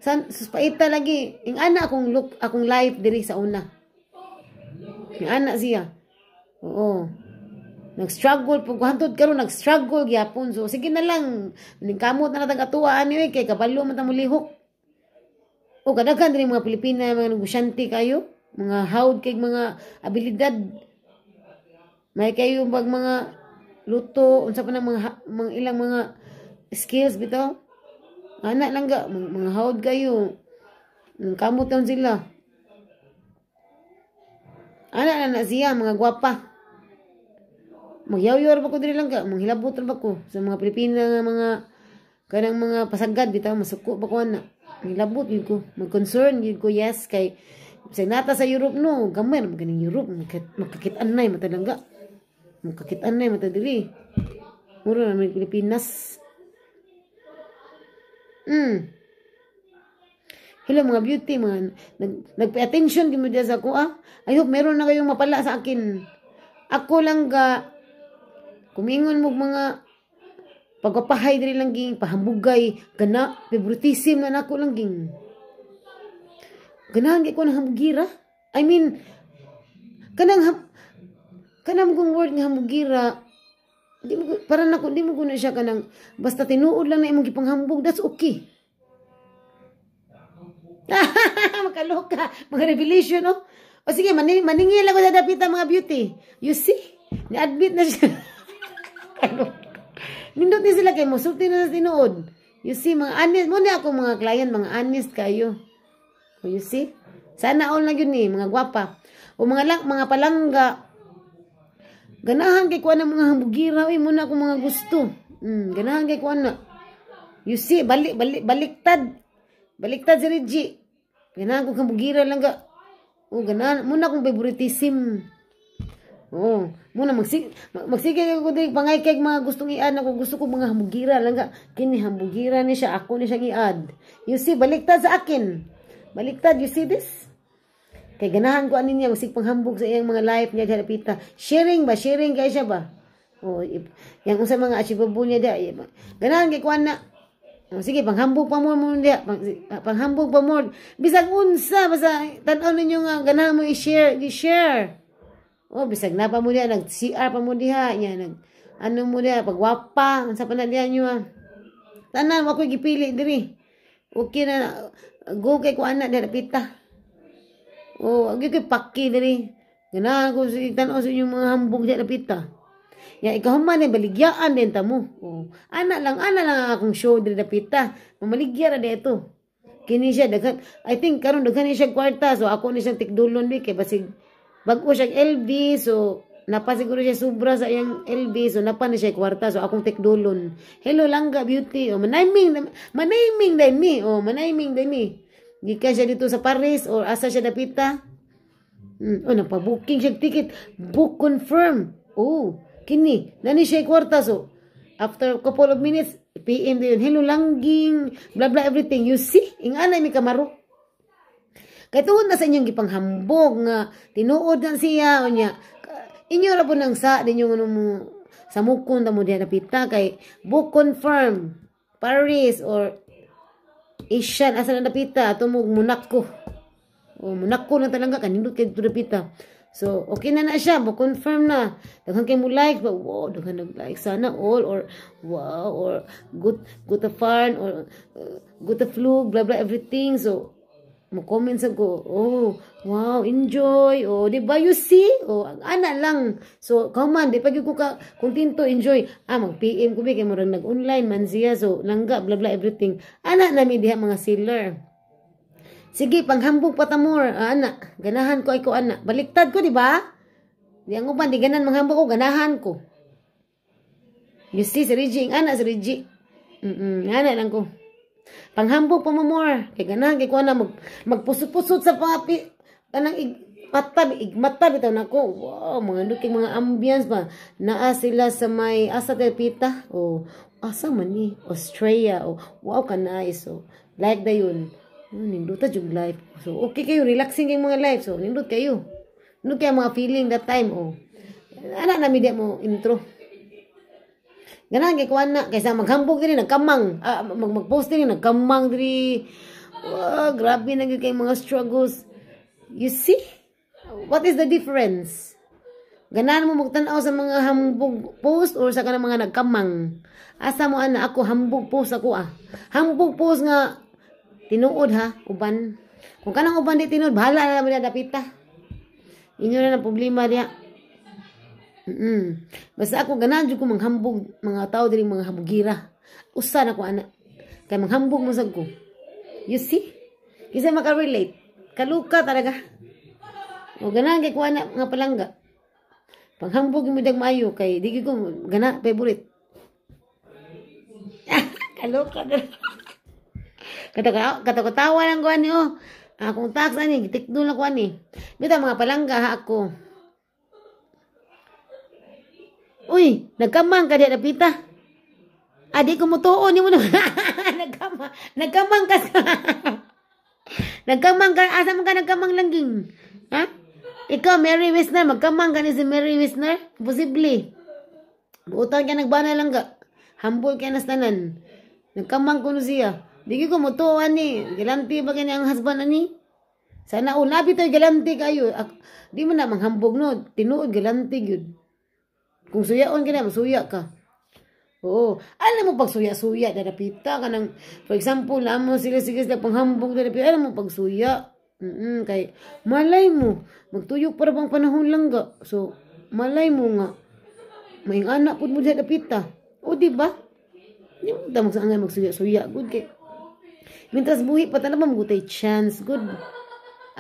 Speaker 1: San suspaita lagi. Ing ana akong look, akong life diri sa una. Ing ana siya. Oo. Nag-struggle po, hantod karon nag-struggle gyapon. So, sige na lang, Kamot na natang katuwa, anyway, eh. kay kabalo man mulihok. O, kadaghan rin mga Pilipina, mga negosyante kayo, mga howd kay mga abilidad. May kayo bag mga luto, unsa pa na mga, mga ilang mga skills bitaw. Ana lang ga, mga, howd kayo. Ningkamot lang sila. Ana na na siya, mga guwapa magyaw-yaw ba ko diri lang ka manghilabot ba ko sa mga Pilipino nga mga kanang mga pasagad bitaw masuko ba ko na maghilabot gyud ko mag-concern gyud ko yes kay sa nata sa Europe no gamay na ganing Europe makakitaan na mata lang ka makakitaan na mata diri muro na may Pilipinas mm Hello mga beauty, mga nag, nagpay attention gyud mo sa ako ah. I hope meron na kayong mapala sa akin. Ako lang ga Kumingon mo mga pagwapahay diri lang ging pahambugay kana favoritism na nako lang ging ganahan kay ko nang hamugira i mean kanang ham, kanang mong word nga hamugira di mo para nako di mo guna siya kanang basta tinuod lang na imong gipanghambog that's okay makaloka mga revelation no? Oh. o sige maning maningil ako sa dapitan mga beauty you see ni admit na siya Nindot ni sila kay sulti na sa tinuod. You see, mga honest, muna ako mga client, mga honest kayo. Oh, you see? Sana all na yun eh, mga gwapa. O mga, lang, mga palangga, ganahan kay kuha ng mga hambugiraw eh, muna ako mga gusto. Mm, ganahan kay kuha na. You see, balik, balik, baliktad. Baliktad si Reggie. Ganahan ko hambugiraw lang ka. O, oh, ganahan, muna akong favoritism. Oh, Muna magsig magsige ko kundi pangay kay mga gustong iad ako gusto ko mga hambugira lang ka kini hambugira ni siya ako ni siyang iad. You see baliktad sa akin. Baliktad you see this? Kay ganahan ko anin niya magsig panghambog sa iyang mga life niya dira pita. Sharing ba sharing kay siya ba? Oh, yang unsa mga achievable niya dia. Ganahan kay kuan na. Oh, sige, panghambog pa mo mo dia. panghambog pa mo. Bisag unsa basta tan-aw ninyo nga ganahan mo i-share, i-share. Oh, bisag na pa mo diha, nag-CR pa mo diha, Nya, nag, ano mo diha, pagwapa, sa pa na nyo ah. Tanan, wako'y gipili diri. Okay na, go kay kuan na, diha, pita. Oh, agi kay paki diri. Ganahan ko, tanaw sa inyong mga hambog diha, pita. Ya, ikaw man ay eh, baligyaan din ta mo. Oh. Ana lang, ana lang akong show diri dapita. Mamaligya ra dito. Kini siya daghan. I think karon daghan ni siya kwarta so ako ni siyang tikdulon bi basig Bago siya LB, so napa siguro siya sobra sa iyang LB so napa na siya kwarta so akong tekdolon hello langga beauty o oh, manaiming manaiming dai mi o oh, manaiming dai mi gikan siya dito sa Paris o, asa siya dapita mm, oh napabuking siya ticket book confirm oh kini nani siya kwarta so after couple of minutes PM din hello langging blah blah everything you see ingana mi kamaro Kay tuon na sa inyong gipanghambog nga tinuod na siya unya. Inyo ra po nang sa ninyo ano mo sa mukon na mo diha napita kay book confirm Paris or Asian asa na napita munak ko. O munak ko na talaga kanindot kay pita. So, okay na na siya. Confirm na. Daghan kayo mo like. But, wow, daghan nag-like. Sana all. Or, wow. Or, good, good a fun. Or, uh, good a flu. Blah, blah, everything. So, mo-comment sa ko, oh, wow, enjoy. Oh, di ba you see? Oh, ana lang. So, kauman, di pag ko ka, kontento, enjoy. Ah, mag-PM ko ba, kaya mo rin nag-online, man siya. So, langga, bla bla, everything. Ana nami diha mga seller. Sige, panghambog pa tamor. Ah, ana, ganahan ko, ay ko, ana. Baliktad ko, di ba? Di ang upan, di ganan, manghambog ko, ganahan ko. You see, si Reggie, ana si Reggie. Mm -mm, ana lang ko. Panghambog po mo more. Kay ganahan, kay kuha na, mag, magpusot-pusot sa papi. Kanang ig, matab, igmatab ito na ko. Wow, mga looking mga ambience ba. Naa sila sa may asa telpita. O, oh, asa man ni. Australia. O, oh, wow ka nice. O, like da yun. Oh, ninduta yung life. So, okay kayo. Relaxing kayong mga life. So, nindut kayo. Nindut kayo mga feeling that time. O, oh. ana na media mo intro. Ganang kay kuan na kaysa maghambog diri nagkamang, ah, mag magpost diri nagkamang diri. Wow, grabe na kay mga struggles. You see? What is the difference? Ganahan mo magtan-aw sa mga hambog post or sa kanang mga nagkamang. Asa mo ana ako hambog post ako ah. Hambog post nga tinuod ha, uban. Kung kanang uban di tinuod, bahala na naman na dapita. Inyo na ng problema niya. Mm. Basta ako ganadyo ko manghambog mga tao diri mga habugira. Usa na ko ana. Kay manghambog mo ko. You see? Kasi makarelate. Kaluka talaga. O ganan kay ko ana nga palangga. Panghambog mo dag maayo kay di ko gana favorite. Kaluka na. kata kata ko tawa lang ko ani oh. Akong tax ani gitikdo ko ani. Bitaw mga palangga ha ako. Uy, nagkamang ka di napita. Adik ko mo toon ni mo na. nagkamang, nagkamang ka. nagkamang ka. Asa man ka nagkamang langging? Ha? Ikaw, eh, Mary Wisner, magkamang ka ni si Mary Wisner? Possibly. Utang ka nagbana lang ka. Humble ka na stanan. Nagkamang ko siya. Digi ko mo toon ni. Galanti ba kanya ang husband na lah ni? Sana unapit oh, ay galanti kayo. Di mo na manghambog no. Tinuod galanti yun. Yun. Kung suyaon ka na, masuya ka. Oo. Alam mo pag suya-suya, darapita ka ng, for example, amo sige sige sa panghambog, darapita, alam mo pag suya. Mm -mm, kay, malay mo, magtuyok para bang panahon lang ga. So, malay mo nga, may anak pud mo dyan pita. O, di ba? Hindi mo damag sa angay magsuya-suya. Good kay. Mintas buhi pa talaga magutay chance. Good.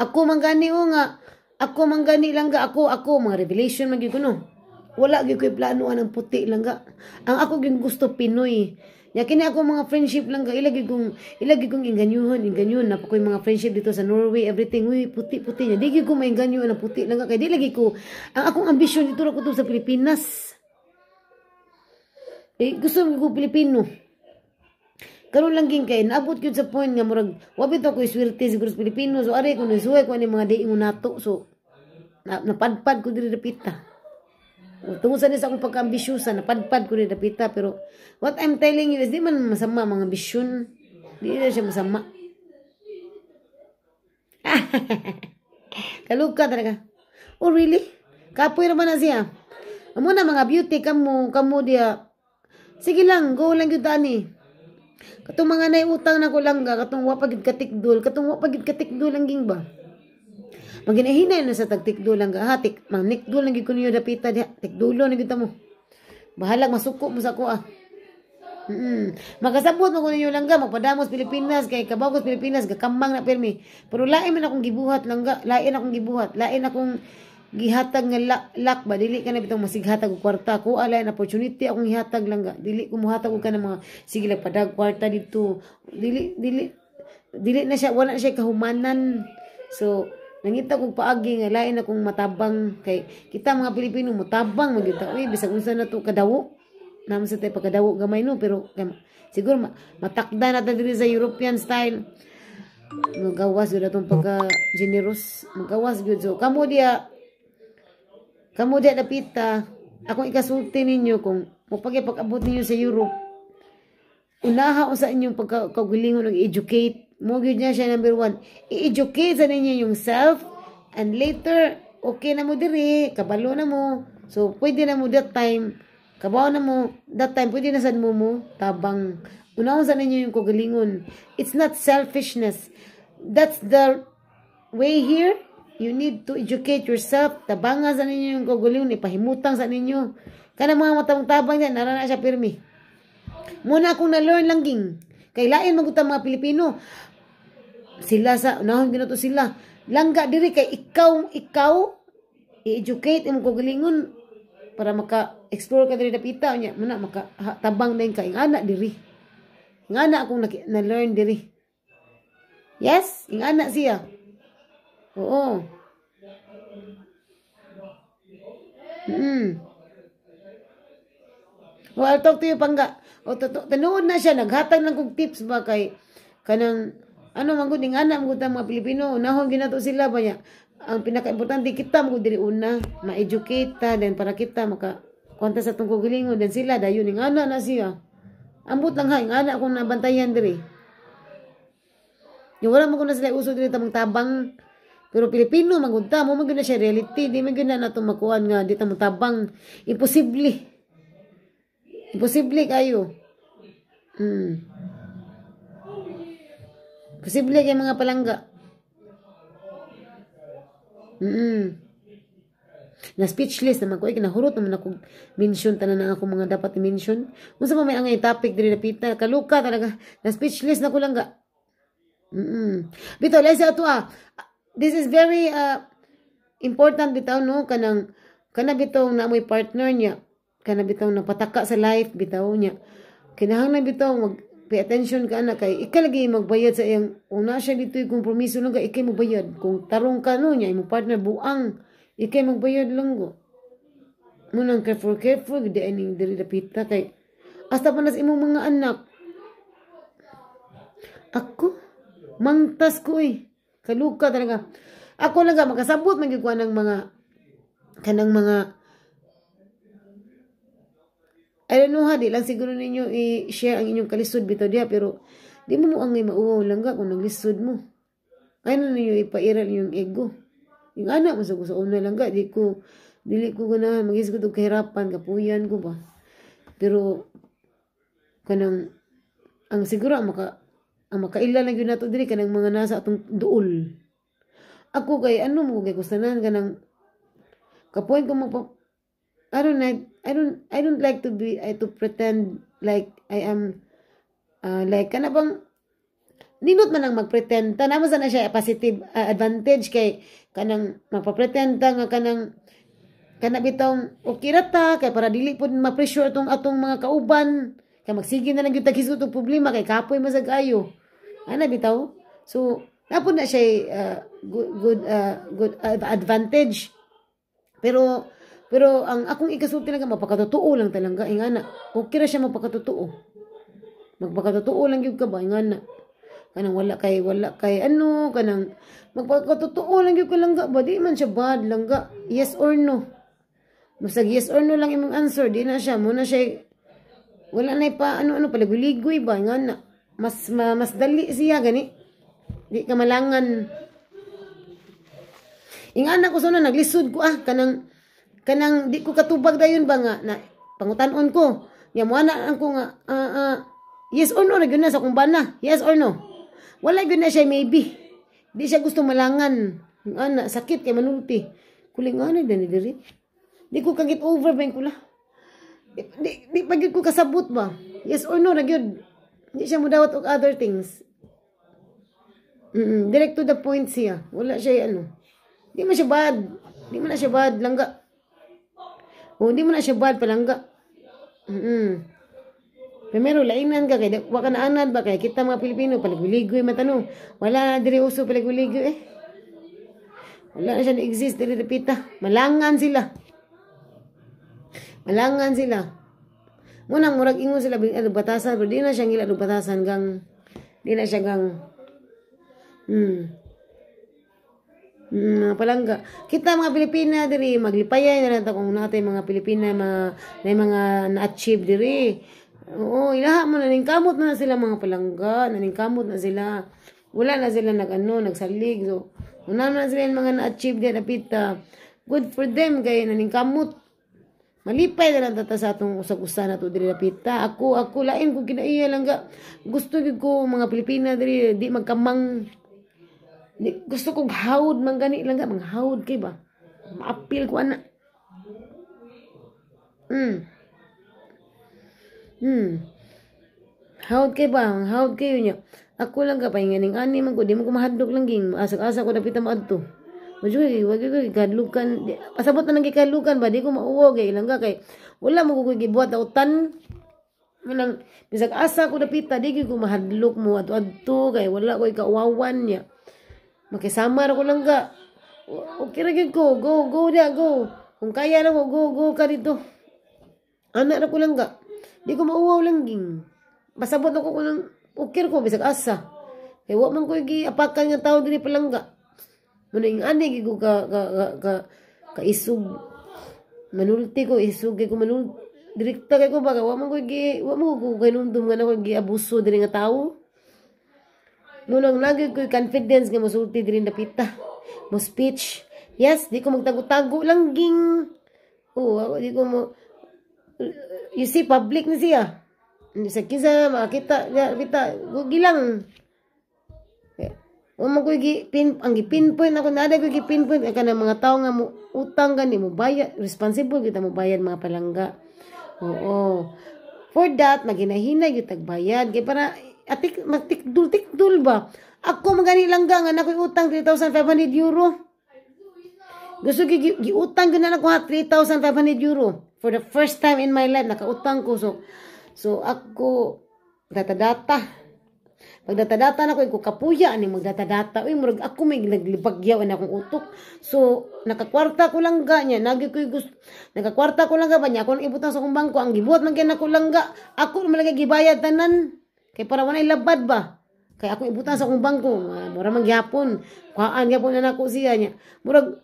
Speaker 1: Ako mangani o nga. Ako mangani lang ga. Ako, ako. Mga revelation magi kuno. no wala gyud ko plano anang puti lang ga. Ang ako gyud gusto Pinoy. Ya kini ako mga friendship lang ga ilagi kong ilagi kong inganyuhon, inganyuhon na ko mga friendship dito sa Norway, everything uy puti-puti nya. Di gyud ko mainganyo na puti lang ga kay di lagi ko ang akong ambisyon dito ra ko sa Pilipinas. Eh, gusto ko Pilipino. Karon lang king kay naabot gyud sa point nga murag wabi to ko swerte siguro sa Pilipino so are ko na nisuway ko ni mga diingon nato so na, napadpad ko diri repita. Tungo sa nisa akong pagkaambisyosa, napadpad ko ni Dapita, pero what I'm telling you is, di man masama mga ambisyon. Di na siya masama. Kalugka talaga. Oh, really? Kapoy naman na siya. Amo na mga beauty, kamu, kamu dia. Sige lang, go lang yun dani. Katong mga nautang na ko lang ga, katong wapagid katikdol, katong wapagid katikdol ang gingba. ba? Maginahinay na sa tagtikdo lang ha, tik, mang nikdo lang gid kunyo dapita diha, tikdulo na gid mo. Bahalag masuko mo sa ko ah. Mm -mm. Makasabot mo kunyo lang ga, magpadamos Pilipinas, kay kabagos Pilipinas, gakamang na pirmi. Pero lain man akong gibuhat lang lain akong gibuhat, lain akong gihatag nga lak, lak ba dili ka na bitang masighatag og kwarta ko alay opportunity akong gihatag lang dili ko mohatag og kana mga sige lang padag kwarta dito dili dili dili na siya wala na siya kahumanan so Nangita kong paagi nga lain akong matabang kay kita mga Pilipino matabang magyud uy bisag unsa na to kadawo. Namo sa tay pagkadawo gamay no pero kay, siguro ma, matakda na ta diri sa European style. Magawas gyud atong pagka generous, magawas gyud so kamo dia kamo dia dapita akong ikasulti ninyo kung mapagipag-abot ninyo sa Europe unaha usa inyong pagkagulingon og educate mo gyud siya number one. I-educate sa ninyo yung self and later okay na mo diri, kabalo na mo. So pwede na mo that time kabaw na mo that time pwede na sad mo mo tabang unahon sa ninyo yung kagalingon. It's not selfishness. That's the way here. You need to educate yourself. Tabanga sa ninyo yung kagalingon. Ipahimutang sa ninyo. Kana mga matang tabang yan, narana siya pirmi. Muna akong na-learn langging. Kay lain magutang mga Pilipino sila sa unahon ginato sila langga diri kay ikaw ikaw i-educate imong kugalingon para maka explore ka diri dapita nya muna maka ha, tabang na kay ana diri ngana akong na, na learn diri yes ing ana siya oo Mm. Well, I'll talk to you pangga. O, tanuod na siya. Naghatag lang kong tips ba kay kanang ano man gud ning anak gud mga Pilipino unahon ginato sila ba ang pinakaimportante kita mo diri una ma-educate ta then para kita maka konta sa tungkol gilingo then sila dayon ning anak na siya ambot lang ha ing anak kung nabantayan diri yung wala mo ko na sila uso diri tamang tabang pero Pilipino, magunta mo, maganda siya reality. Di maganda na itong makuhan nga, di tamo tabang. Imposible. Imposible kayo. Hmm. Posible kay mga palangga. Mm-mm. Na speechless naman ko, ay kinahurot naman ako mention tanan na ako mga dapat mention. Unsa sa may angay topic diri napita, kaluka talaga. Na speechless na ko lang ga. Mm-mm. Bitaw, lay sa ato ah. This is very uh, important bitaw no kanang kana bitaw na amoy partner niya kana bitaw na pataka sa life bitaw niya kinahanglan bitaw mag Pay attention ka na kay ikalagay magbayad sa iyang una siya dito'y kompromiso lang ka ikay magbayad. Kung tarong ka no niya imong partner buang ikay magbayad lang go. Munang careful careful gid ani diri dapita kay hasta panas imong mga anak. Ako mangtas ko eh. Kaluka talaga. Ako lang ka makasabot magigwa ng mga kanang mga I don't know ha, di lang siguro ninyo i-share ang inyong kalisod bito dia, pero di mo mo ang mauwaw lang ga kung naglisod mo. Ay na ano ninyo ipairal yung ego. Yung anak mo sa gusto na lang ga, di ko, dili ko ganahan, mag-isgot og kahirapan, kapuyan ko ba. Pero, kanang, ang siguro, ang maka, ang makaila lang yun nato diri, kanang mga nasa atong duol. Ako kay, ano mo, kay kustanan, kanang, kapuyan ko magpa, I don't know, I don't I don't like to be I to pretend like I am uh, like kana bang nindot man ang magpretend tanaman sana siya positive uh, advantage kay kanang magpapretend ta nga kanang kana bitong okay ra ta kay para dili pud ma-pressure tong atong mga kauban kay magsige na lang gyud taghisgot og problema kay kapoy masag ayo ana bitaw so napon na siya uh, good good uh, good uh, advantage pero pero ang akong ikasulti lang mapakatotoo lang talaga ingana. Kung kira siya mapakatotoo. Magpakatotoo lang gyud ka ba ingana. Kanang wala kay wala kay ano kanang magpakatotoo lang gyud ka lang ba di man siya bad lang ga. Yes or no. Masag yes or no lang imong answer di na siya Muna na siya wala na pa ano ano paligoy-ligoy ba ingana. Mas ma, mas dali siya gani. Di ka malangan. Ingana ko sana naglisod ko ah kanang kanang di ko katubag dayon ba nga na pangutanon ko ya mo ana ang ko nga uh, uh, yes or no na gyud na sa kung bana yes or no wala gyud na siya maybe di siya gusto malangan ana sakit kay manulti kuling ana ah, dani diri di ko kagit over ba kula di, di, di pa ko kasabot ba yes or no ra gyud di siya mudawat og other things mm -mm, direct to the point siya wala siya ano di man siya bad di man siya bad langga kung oh, hindi mo na siya buhat palangga. Mm -mm. Primero, lainan ka. Kaya waka na anad ba? Kaya kita mga Pilipino, paliguligoy matanong. Wala na diri uso paliguligoy eh. Wala na siya na-exist diri repita. Malangan sila. Malangan sila. Munang murag ingon sila ano batasan pero di na siya gila batasan gang di na siya gang hmm Mm, palangga. Kita mga Pilipina diri maglipayay na lang ta kung natay mga Pilipina mga na mga na-achieve diri. Oo, ilaha mo na ning kamot na sila mga palangga, ning kamot na sila. Wala na sila nagano, nagsalig. So, una na sila yung mga na-achieve diri napita. Good for them kay kamot. Malipay na lang tata sa atong usag-usa na to diri napita. Ako, ako lain ko kinaiya lang ga. Gusto ko mga Pilipina diri di magkamang gusto kong hawd man gani lang ka. Mga kay ba? Maapil ko ana. Hmm. Hmm. Hawd kay ba? Hawd kay niya. Ako lang ka pahinganing ani man ko. Di mo ko mahadlok lang ging. asa asa ko napita maadto. Majuga kay wag ko gikalukan. Pasabot na nang gikalukan ba? Di ko mauwag kay lang ka kay. Wala mo ko gibuhat tan Nang bisag asa ko napita. Di ko mahadlok mo ato-adto kay wala ko ikawawan niya. Makisama ra ko lang ga. Okay oh, ra ko. Go, go na, go. Kung kaya na ko, go, go ka dito. Anak ra ko lang ga. Di ko mauwaw lang ging. Pasabot ako ko ng ukir ko bisag asa. Eh, kay wa man ko gi apakan nga tao diri palangga. Muna ing ani gi ko ka ka ka, ka, ka isug manulti ko isug ko manul direkta kay ko baga wa man ko gi wa man ko kay numdum nga na ko gi abuso diri nga tao. Munang lagi ko'y confidence nga masulti din na pita. Mo speech. Yes, di ko magtago-tago lang ging. Oo, ako di ko mo... You see, public na siya. Sa kisa, makakita, kita, gugi lang. Eh, o man ko'y gipin, ang gipinpoint ako, naaday ko'y gipinpoint, ka ng mga tao nga mo, utang gani, mo bayad, responsible kita mo bayad mga palangga. Oo. For that, maginahinay, yung tagbayad. Kaya para, atik, magtikdul-tikdul ba? Ako magani langga nga nakoy utang 3,500 euro. Gusto gi giutang gyud na ko 3,500 euro for the first time in my life nakautang ko so so ako data-data pag data-data na ko ko kapuya ani magdata-data uy murag ako may naglibagyaw na akong utok so nakakwarta ko lang ga niya nagi ko gusto nakakwarta ko lang ga ba niya akong ibutang sa akong bangko ang gibuhat man gyud nako lang ga ako malagay gibayad tanan Kay para wala labad ba? Kay ako ibutan sa akong bangko. Mura man gyapon. Kuhaan gyapon na nako siya niya. Murag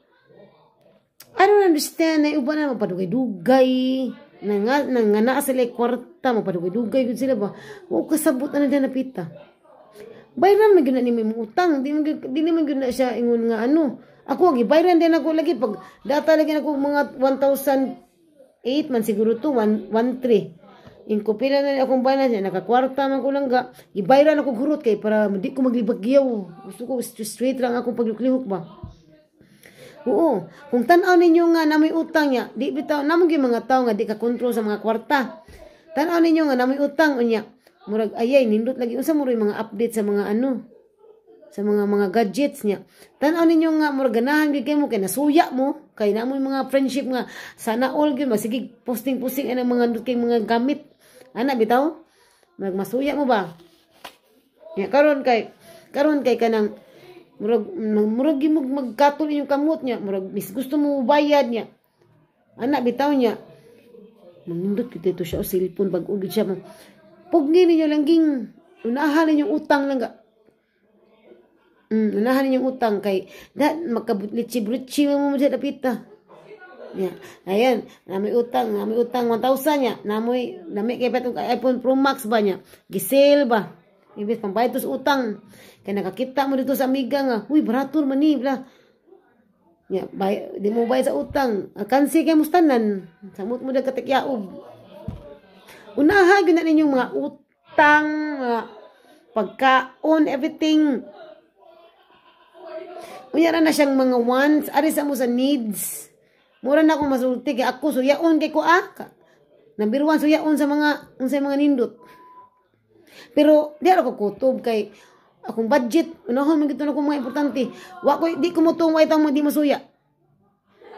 Speaker 1: I don't understand na iba na mapadugay-dugay. Nang nga, nang nga sila kwarta, mapadugay-dugay gud sila ba. Huwag kasabot na na napita. Bayran man gina ni may utang. Di man, di man gina siya ingon nga ano. Ako, bayran din ako lagi. Pag data lagi ako mga 1,008 man siguro to, 1,3 in inkupila na akong balance nakakwarta man ko lang ga ibayra na ko gurot kay para hindi ko maglibagyaw gusto ko straight lang akong paglihok ba oo kung tan ninyo nga na may utang ya di bitaw namo gyud mga tawo nga di ka kontrol sa mga kwarta tanaw ninyo nga na may utang unya murag ayay nindot lagi unsa mo mga update sa mga ano sa mga mga gadgets niya tanaw ninyo nga murag ganahan gyud kay mo kay nasuya mo kay na mo mga friendship nga sana all gyud masigig posting posting ana mga kay mga gamit Ana bitaw magmasuya mo ba? Ya karon kay karon kay kanang murag murag gimog magkatul inyong kamot niya, murag mis gusto mo bayad niya. Ana bitaw niya. Mangundot kita to siya o silpon bag ugid siya mo. Pugni ninyo lang ging unahan ninyong utang lang ga. Mm, unahan ninyong utang kay da makabutlit si brutchi mo mo sa dapita. Ya. Ayan, namoy utang, namoy utang 1000 nya. Namoy namik kepet ka iPhone Pro Max banyak. gisel bah, Ibis pambayad tus utang. Kay nakakita mo dito sa amiga nga, lah. uy beratur man ya, ah, um. ni Ya, bay, di mobile bayad sa utang. Kansi kay mustanan. Samot mo dag katikyaob. Unaha gyud ninyong mga utang, mga pagkaon, everything. Unya ra na siyang mga wants, ari sa mo sa needs. Mura na akong masulti kay ako suyaon kay ko aka. Ah, Nabiruan suyaon sa mga unsay mga nindot. Pero di ako kutob kay akong budget. Unahon ano, oh, man gito na ko mga importante. Wa ko di ko motungwa itang di masuya.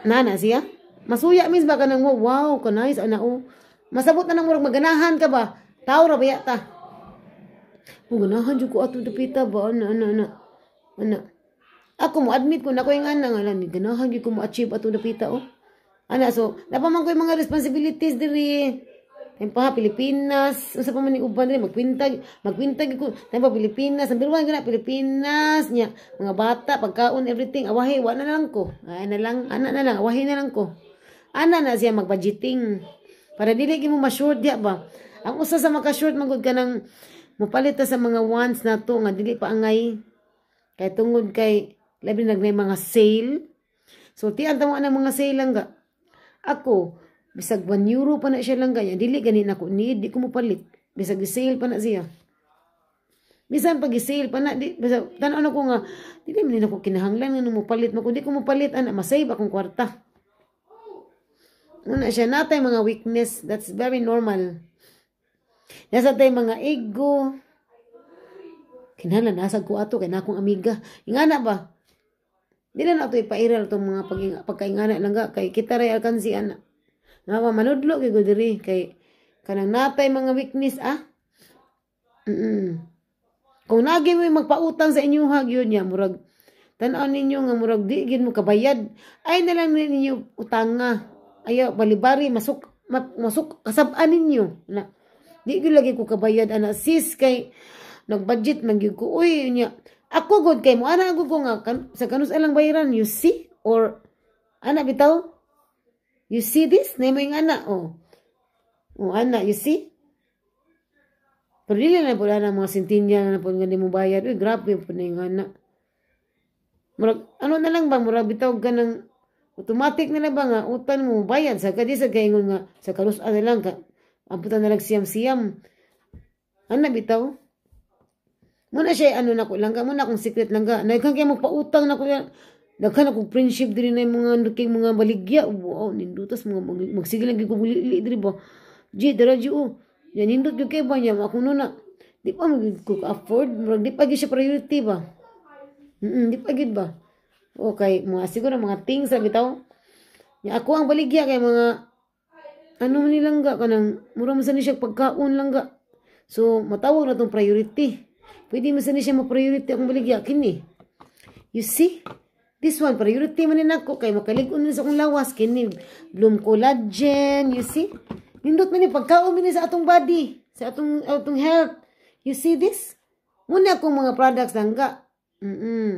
Speaker 1: Nana siya. Masuya mis ba kanang wow ka nice ana o. Oh. Masabot na nang murag maganahan ka ba? Tao ra baya ta. Maganahan jud ko ato dapita ba ana ana ana. Ana. Ako mo, admit ko na ko yung anang alam ni ganahan gyud ko mo achieve ato napita oh. Ana so, napaman ko yung mga responsibilities diri. Time pa Pilipinas, unsa pa man ni uban diri magpintag, magpintag ko. Time Pilipinas, ang biruan na Pilipinas nya. Mga bata, pagkaon, everything, awahi wa na lang ko. Ay na lang, ana na lang, awahi na lang ko. Ana na siya magbudgeting. Para dili gi mo ma-short diya ba. Ang usa sa maka-short magud ka nang mopalita sa mga wants na to nga dili pa angay. Kay tungod kay Labi na may mga sale. So, tiyan tamo na mga sale lang ga. Ako, bisag 1 euro pa na siya lang ganyan. Dili ganin ako need, di ko mapalit. Bisag sale pa na siya. Bisan pag sale pa na, di, basta, tanaw na ko nga, di naman din ako kinahanglan nga mo mapalit. mo. di ko mapalit, ana, masave akong kwarta. Una siya, natay mga weakness, that's very normal. Nasa tay mga ego. Kinahanglan, nasa ko ato, kaya na akong amiga. Ingana ba? Dila na ito ipairal itong mga pagkaingana lang ka. Kay kita rin alkansian na. Nawa manudlo kay Godiri. Kay kanang natay mga weakness ah. Mm -mm. Kung nagi mo magpautang sa inyo hag yun niya. Murag tanaw ninyo nga murag digin mo kabayad. Ay na lang ninyo utanga. Ayaw balibari masuk masuk kasabaan ninyo. Na, di ko lagi ko kabayad ana sis kay nagbudget man gyud ko uy niya ako good kay mo. Ana ako nga. Kan, sa kanus alang bayaran. You see? Or, ana bitaw? You see this? Nemo yung ana. O. Oh. O, oh, ana. You see? Pero dili na po ana mga sintinya na po nga mo bayad. Uy, grabe po na ana. Murag, ano na lang ba? Murag bitaw ganang automatic na lang ba nga utan mo bayad sa kadi sa kaingon nga sa kalusan na lang ka amputan na lang siyam-siyam ana bitaw Muna siya, ano na ko, langga muna akong secret langga. Nagkan kaya magpautang na ko yan. Nagkan akong friendship diri na mga nuking mga baligya. Wow, nindutas mga mag, magsige lang ko lili diri ba. Ji, dara ji o. Oh. Yan nindot yung kay ba niya, ako nuna. Di pa mag cook afford, di pa gyud siya priority ba. Mm, -mm di pa gid ba. Okay, mga siguro mga things sa bitaw. Ya ako ang baligya kay mga ano man nilangga kanang mura man sa ni siya pagkaon ga. So matawag na tong priority. Pwede mo sana siya ma-priority akong baligyakin Kini. You see? This one, priority man na ako. Kaya makaligun na sa akong lawas. Kini, bloom collagen. You see? Nindot man yung pagkaon sa atong body. Sa atong, atong health. You see this? Muna akong mga products lang ka. Mm -mm.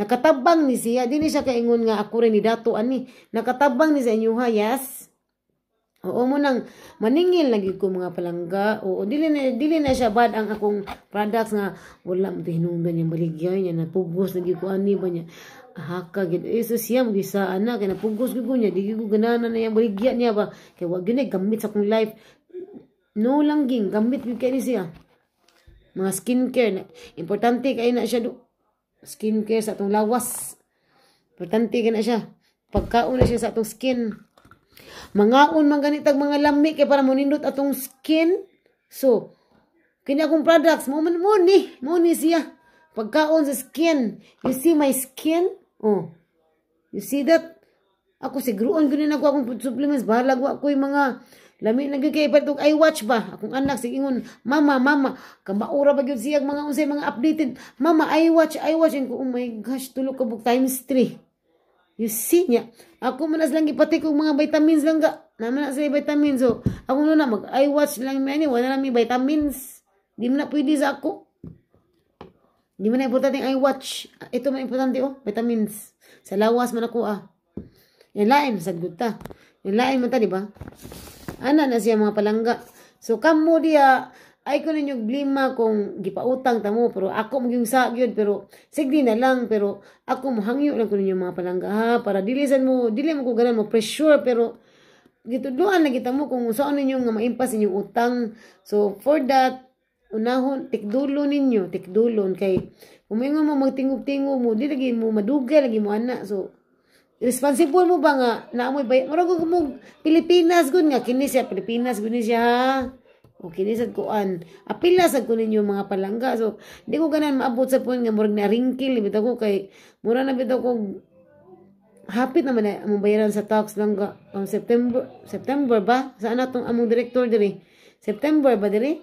Speaker 1: Nakatabang ni siya. Di ni siya kaingon nga ako rin ni Dato ani. Nakatabang ni sa inyo ha. Yes? Oo mo nang maningil lagi ko mga palangga. Oo, dili na, dili na siya bad ang akong products nga wala mo ito hinungdan yung baligyan niya. Napugos lagi ko ani ba niya. Haka, gito. Eh, so siya, magisa anak. Kaya napugos ko niya. Di ko ganana na yung baligyan niya ba. Kaya wag yun ay gamit sa akong life. No langging. Gamit ko kayo siya. Mga skincare. Importante kayo na siya. Do. Skincare sa atong lawas. Importante kayo na siya. Pagkaon na siya sa atong skin. Mangaon man ganitag mga lami kay para munindot atong skin. So, kini akong products mo man mo ni, siya. Pagkaon sa skin. You see my skin? Oh. You see that? Ako siguroon gani na ako akong supplements bahala ko ako yung mga lami na gyud kay patog i watch ba akong anak sig ingon mama mama kamaura ba gyud siya mga unsay mga updated mama i watch i watch ko oh my gosh tulo ka book times 3 You see niya. Ako man lang gipatay kong mga vitamins lang ga. Naman na sila vitamins. So, oh. ako na mag iwatch lang lang man. Wala na may vitamins. Di mo na pwede sa ako. Di mo na importante I iWatch. Ito may importante oh. Vitamins. Sa lawas man ako ah. Yan lain. Sagot ta. Yan lain man ta, di ba? Ana na siya mga palangga. So, kamo dia ay ko yung glima kung gipautang ta mo pero ako mo sa gyud pero sigdi na lang pero ako mo hangyo lang ko ninyo mga palangga ha para dilisan mo dili mo ko ganan mo pressure pero gituduan na kita mo kung saan ninyo nga maimpas inyong utang so for that unahon tikdulo ninyo tikdulon kay umingon mo magtingog-tingog mo di lagi mo madugay lagi mo ana so responsible mo ba nga na naamoy bayad Marag mo Pilipinas gud nga kini siya Pilipinas gud ni siya ha? O kini sad kuan, apila sad ko ninyo mga palangga. So di ko ganan maabot sa point nga murag na ringkil eh, bitaw ko kay mura na bitaw ko hapit naman na among bayaran sa tax lang ga um, September September ba sa ana tong among director diri September ba diri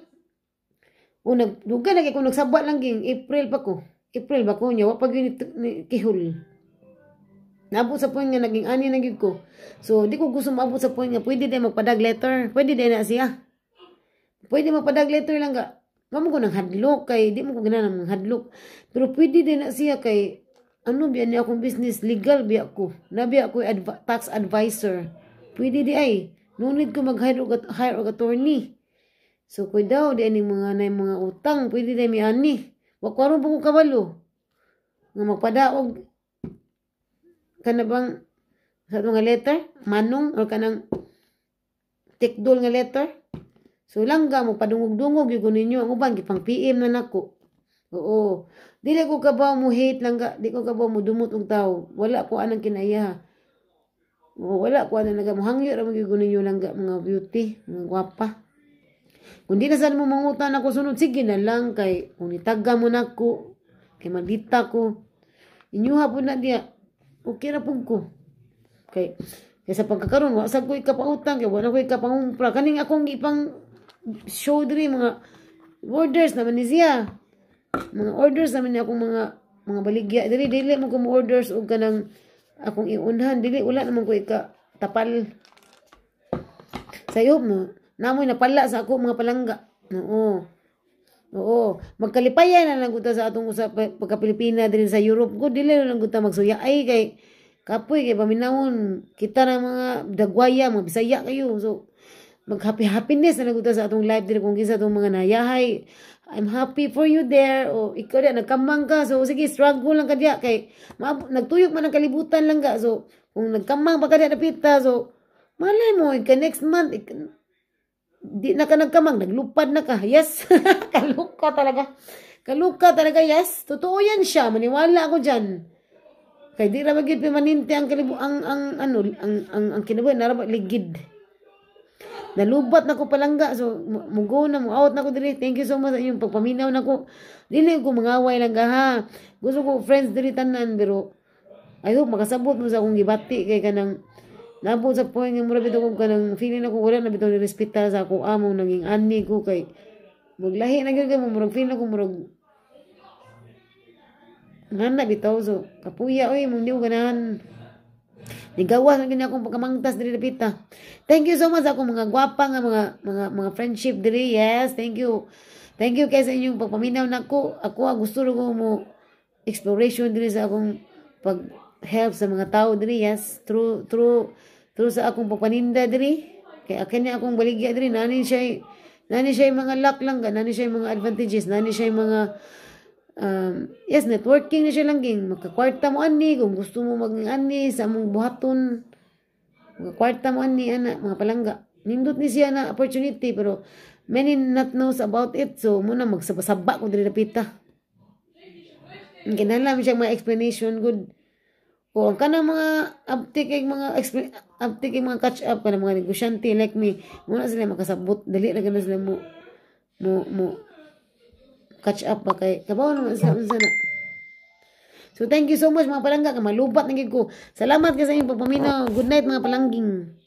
Speaker 1: o na kay ko nagsabwa lang ging April pa ko April ba ko nya wa pag ni, kihul Naabot sa point nga naging ani na ko. So, di ko gusto maabot sa point nga pwede din magpadag letter. Pwede din na siya. Pwede magpadag letter lang ka. Kamu ko ng hadlok kay di mo ko ginanam ng hadlok. Pero pwede din na siya kay ano biya niya akong business legal biya ko. Na biya ko adv tax advisor. Pwede di ay. No need ko mag-hire og, hire og attorney. So ko daw di ani mga na mga utang pwede di mi ani. Wa ko aron ko kabalo. Nga magpadaog kanabang sa mga letter manong or kanang tikdol nga letter So langga mo padungog-dungog gyud ninyo ang uban gipang PM na nako. Oo. Dili ko kabaw mo hate langga, di ko kabaw mo dumot og tao. Wala ko anang kinaya. Oo, wala ko anang nagamuhangyo ra gyud ninyo langga mga beauty, mga gwapa. Kung di na saan mo mangutan ako sunod, sige na lang kay kung itaga mo na ako, kay madita ko, inyuha po na diya, okay na po ko. Kay, kay sa pagkakaroon, wasag ko ikapautang, kay wala ko ikapangumpra, kaning akong ipang show diri mga orders naman ni siya. Mga orders naman niya akong mga mga baligya Dili, dili mo ko orders og kanang akong iunhan dili wala naman ko ika tapal. Sayop mo. Namoy napala sa ako mga palangga. Oo. Oo, magkalipayan na lang guta sa atong usap pagka-Pilipina din sa Europe. Ko dili na lang guta magsuya ay kay kapoy kay paminawon kita na mga dagwaya, mga Bisaya kayo. So mag-happy-happiness na nagunta sa atong life din kung kinsa atong mga nayahay. I'm happy for you there. O ikaw diya, nagkamang ka. So, sige, struggle lang ka diya. Kay, nagtuyok man ang kalibutan lang ka. So, kung nagkamang pa ka diya napita. So, malay mo, ika next month, ika, di na ka nagkamang, naglupad na ka. Yes, kaluka talaga. Kaluka talaga, yes. Totoo yan siya. Maniwala ako dyan. Kay di ra magid permanente ang kalibu ang ang ano ang ang, ang kinabuhi na ligid. Nalubat na ko palangga. So, mugo na, mo out na ko diri. Thank you so much sa inyong pagpaminaw na ko. Dili ko mangaway lang ha. Gusto ko friends diri tanan, pero I hope makasabot mo sa akong gibati kay kanang nabot sa point nga mura bitaw ko kanang feeling ako wala na bitaw ni respeta sa ako among naging ani ko kay maglahi na gyud kay murag feeling ako murag ngana bitaw so kapuya oy mong diw ganahan Nigawas ang kanya akong pagkamangtas diri dapita. Thank you so much ako mga gwapa nga mga mga mga friendship diri. Yes, thank you. Thank you kay sa inyong pagpaminaw nako. Ako ah, gusto ro mo exploration diri sa akong pag help sa mga tao diri. Yes, through through through sa akong pagpaninda diri. Kay kanya akong baligya diri Nani siya nani siya mga luck lang, nanin siya mga advantages, Nani siya mga um, yes, networking na siya lang ging. Magkakwarta mo ani, kung gusto mo maging ani, sa mong buhaton. Magkakwarta mo ani, ana, mga palangga. Nindot ni siya na opportunity, pero many not knows about it. So, muna magsabasaba kung dinapita. Kinala mo siyang mga explanation, good. O, ang kanang mga uptick, mga uptick, mga catch up, kanang mga negosyante like me, muna sila makasabot, dali na gano'n sila mo, mo, mo, catch up ba kay kabaw naman sa sana so thank you so much mga palangga kay malubat na ko salamat kay sa inyong pagpaminaw good night mga palangging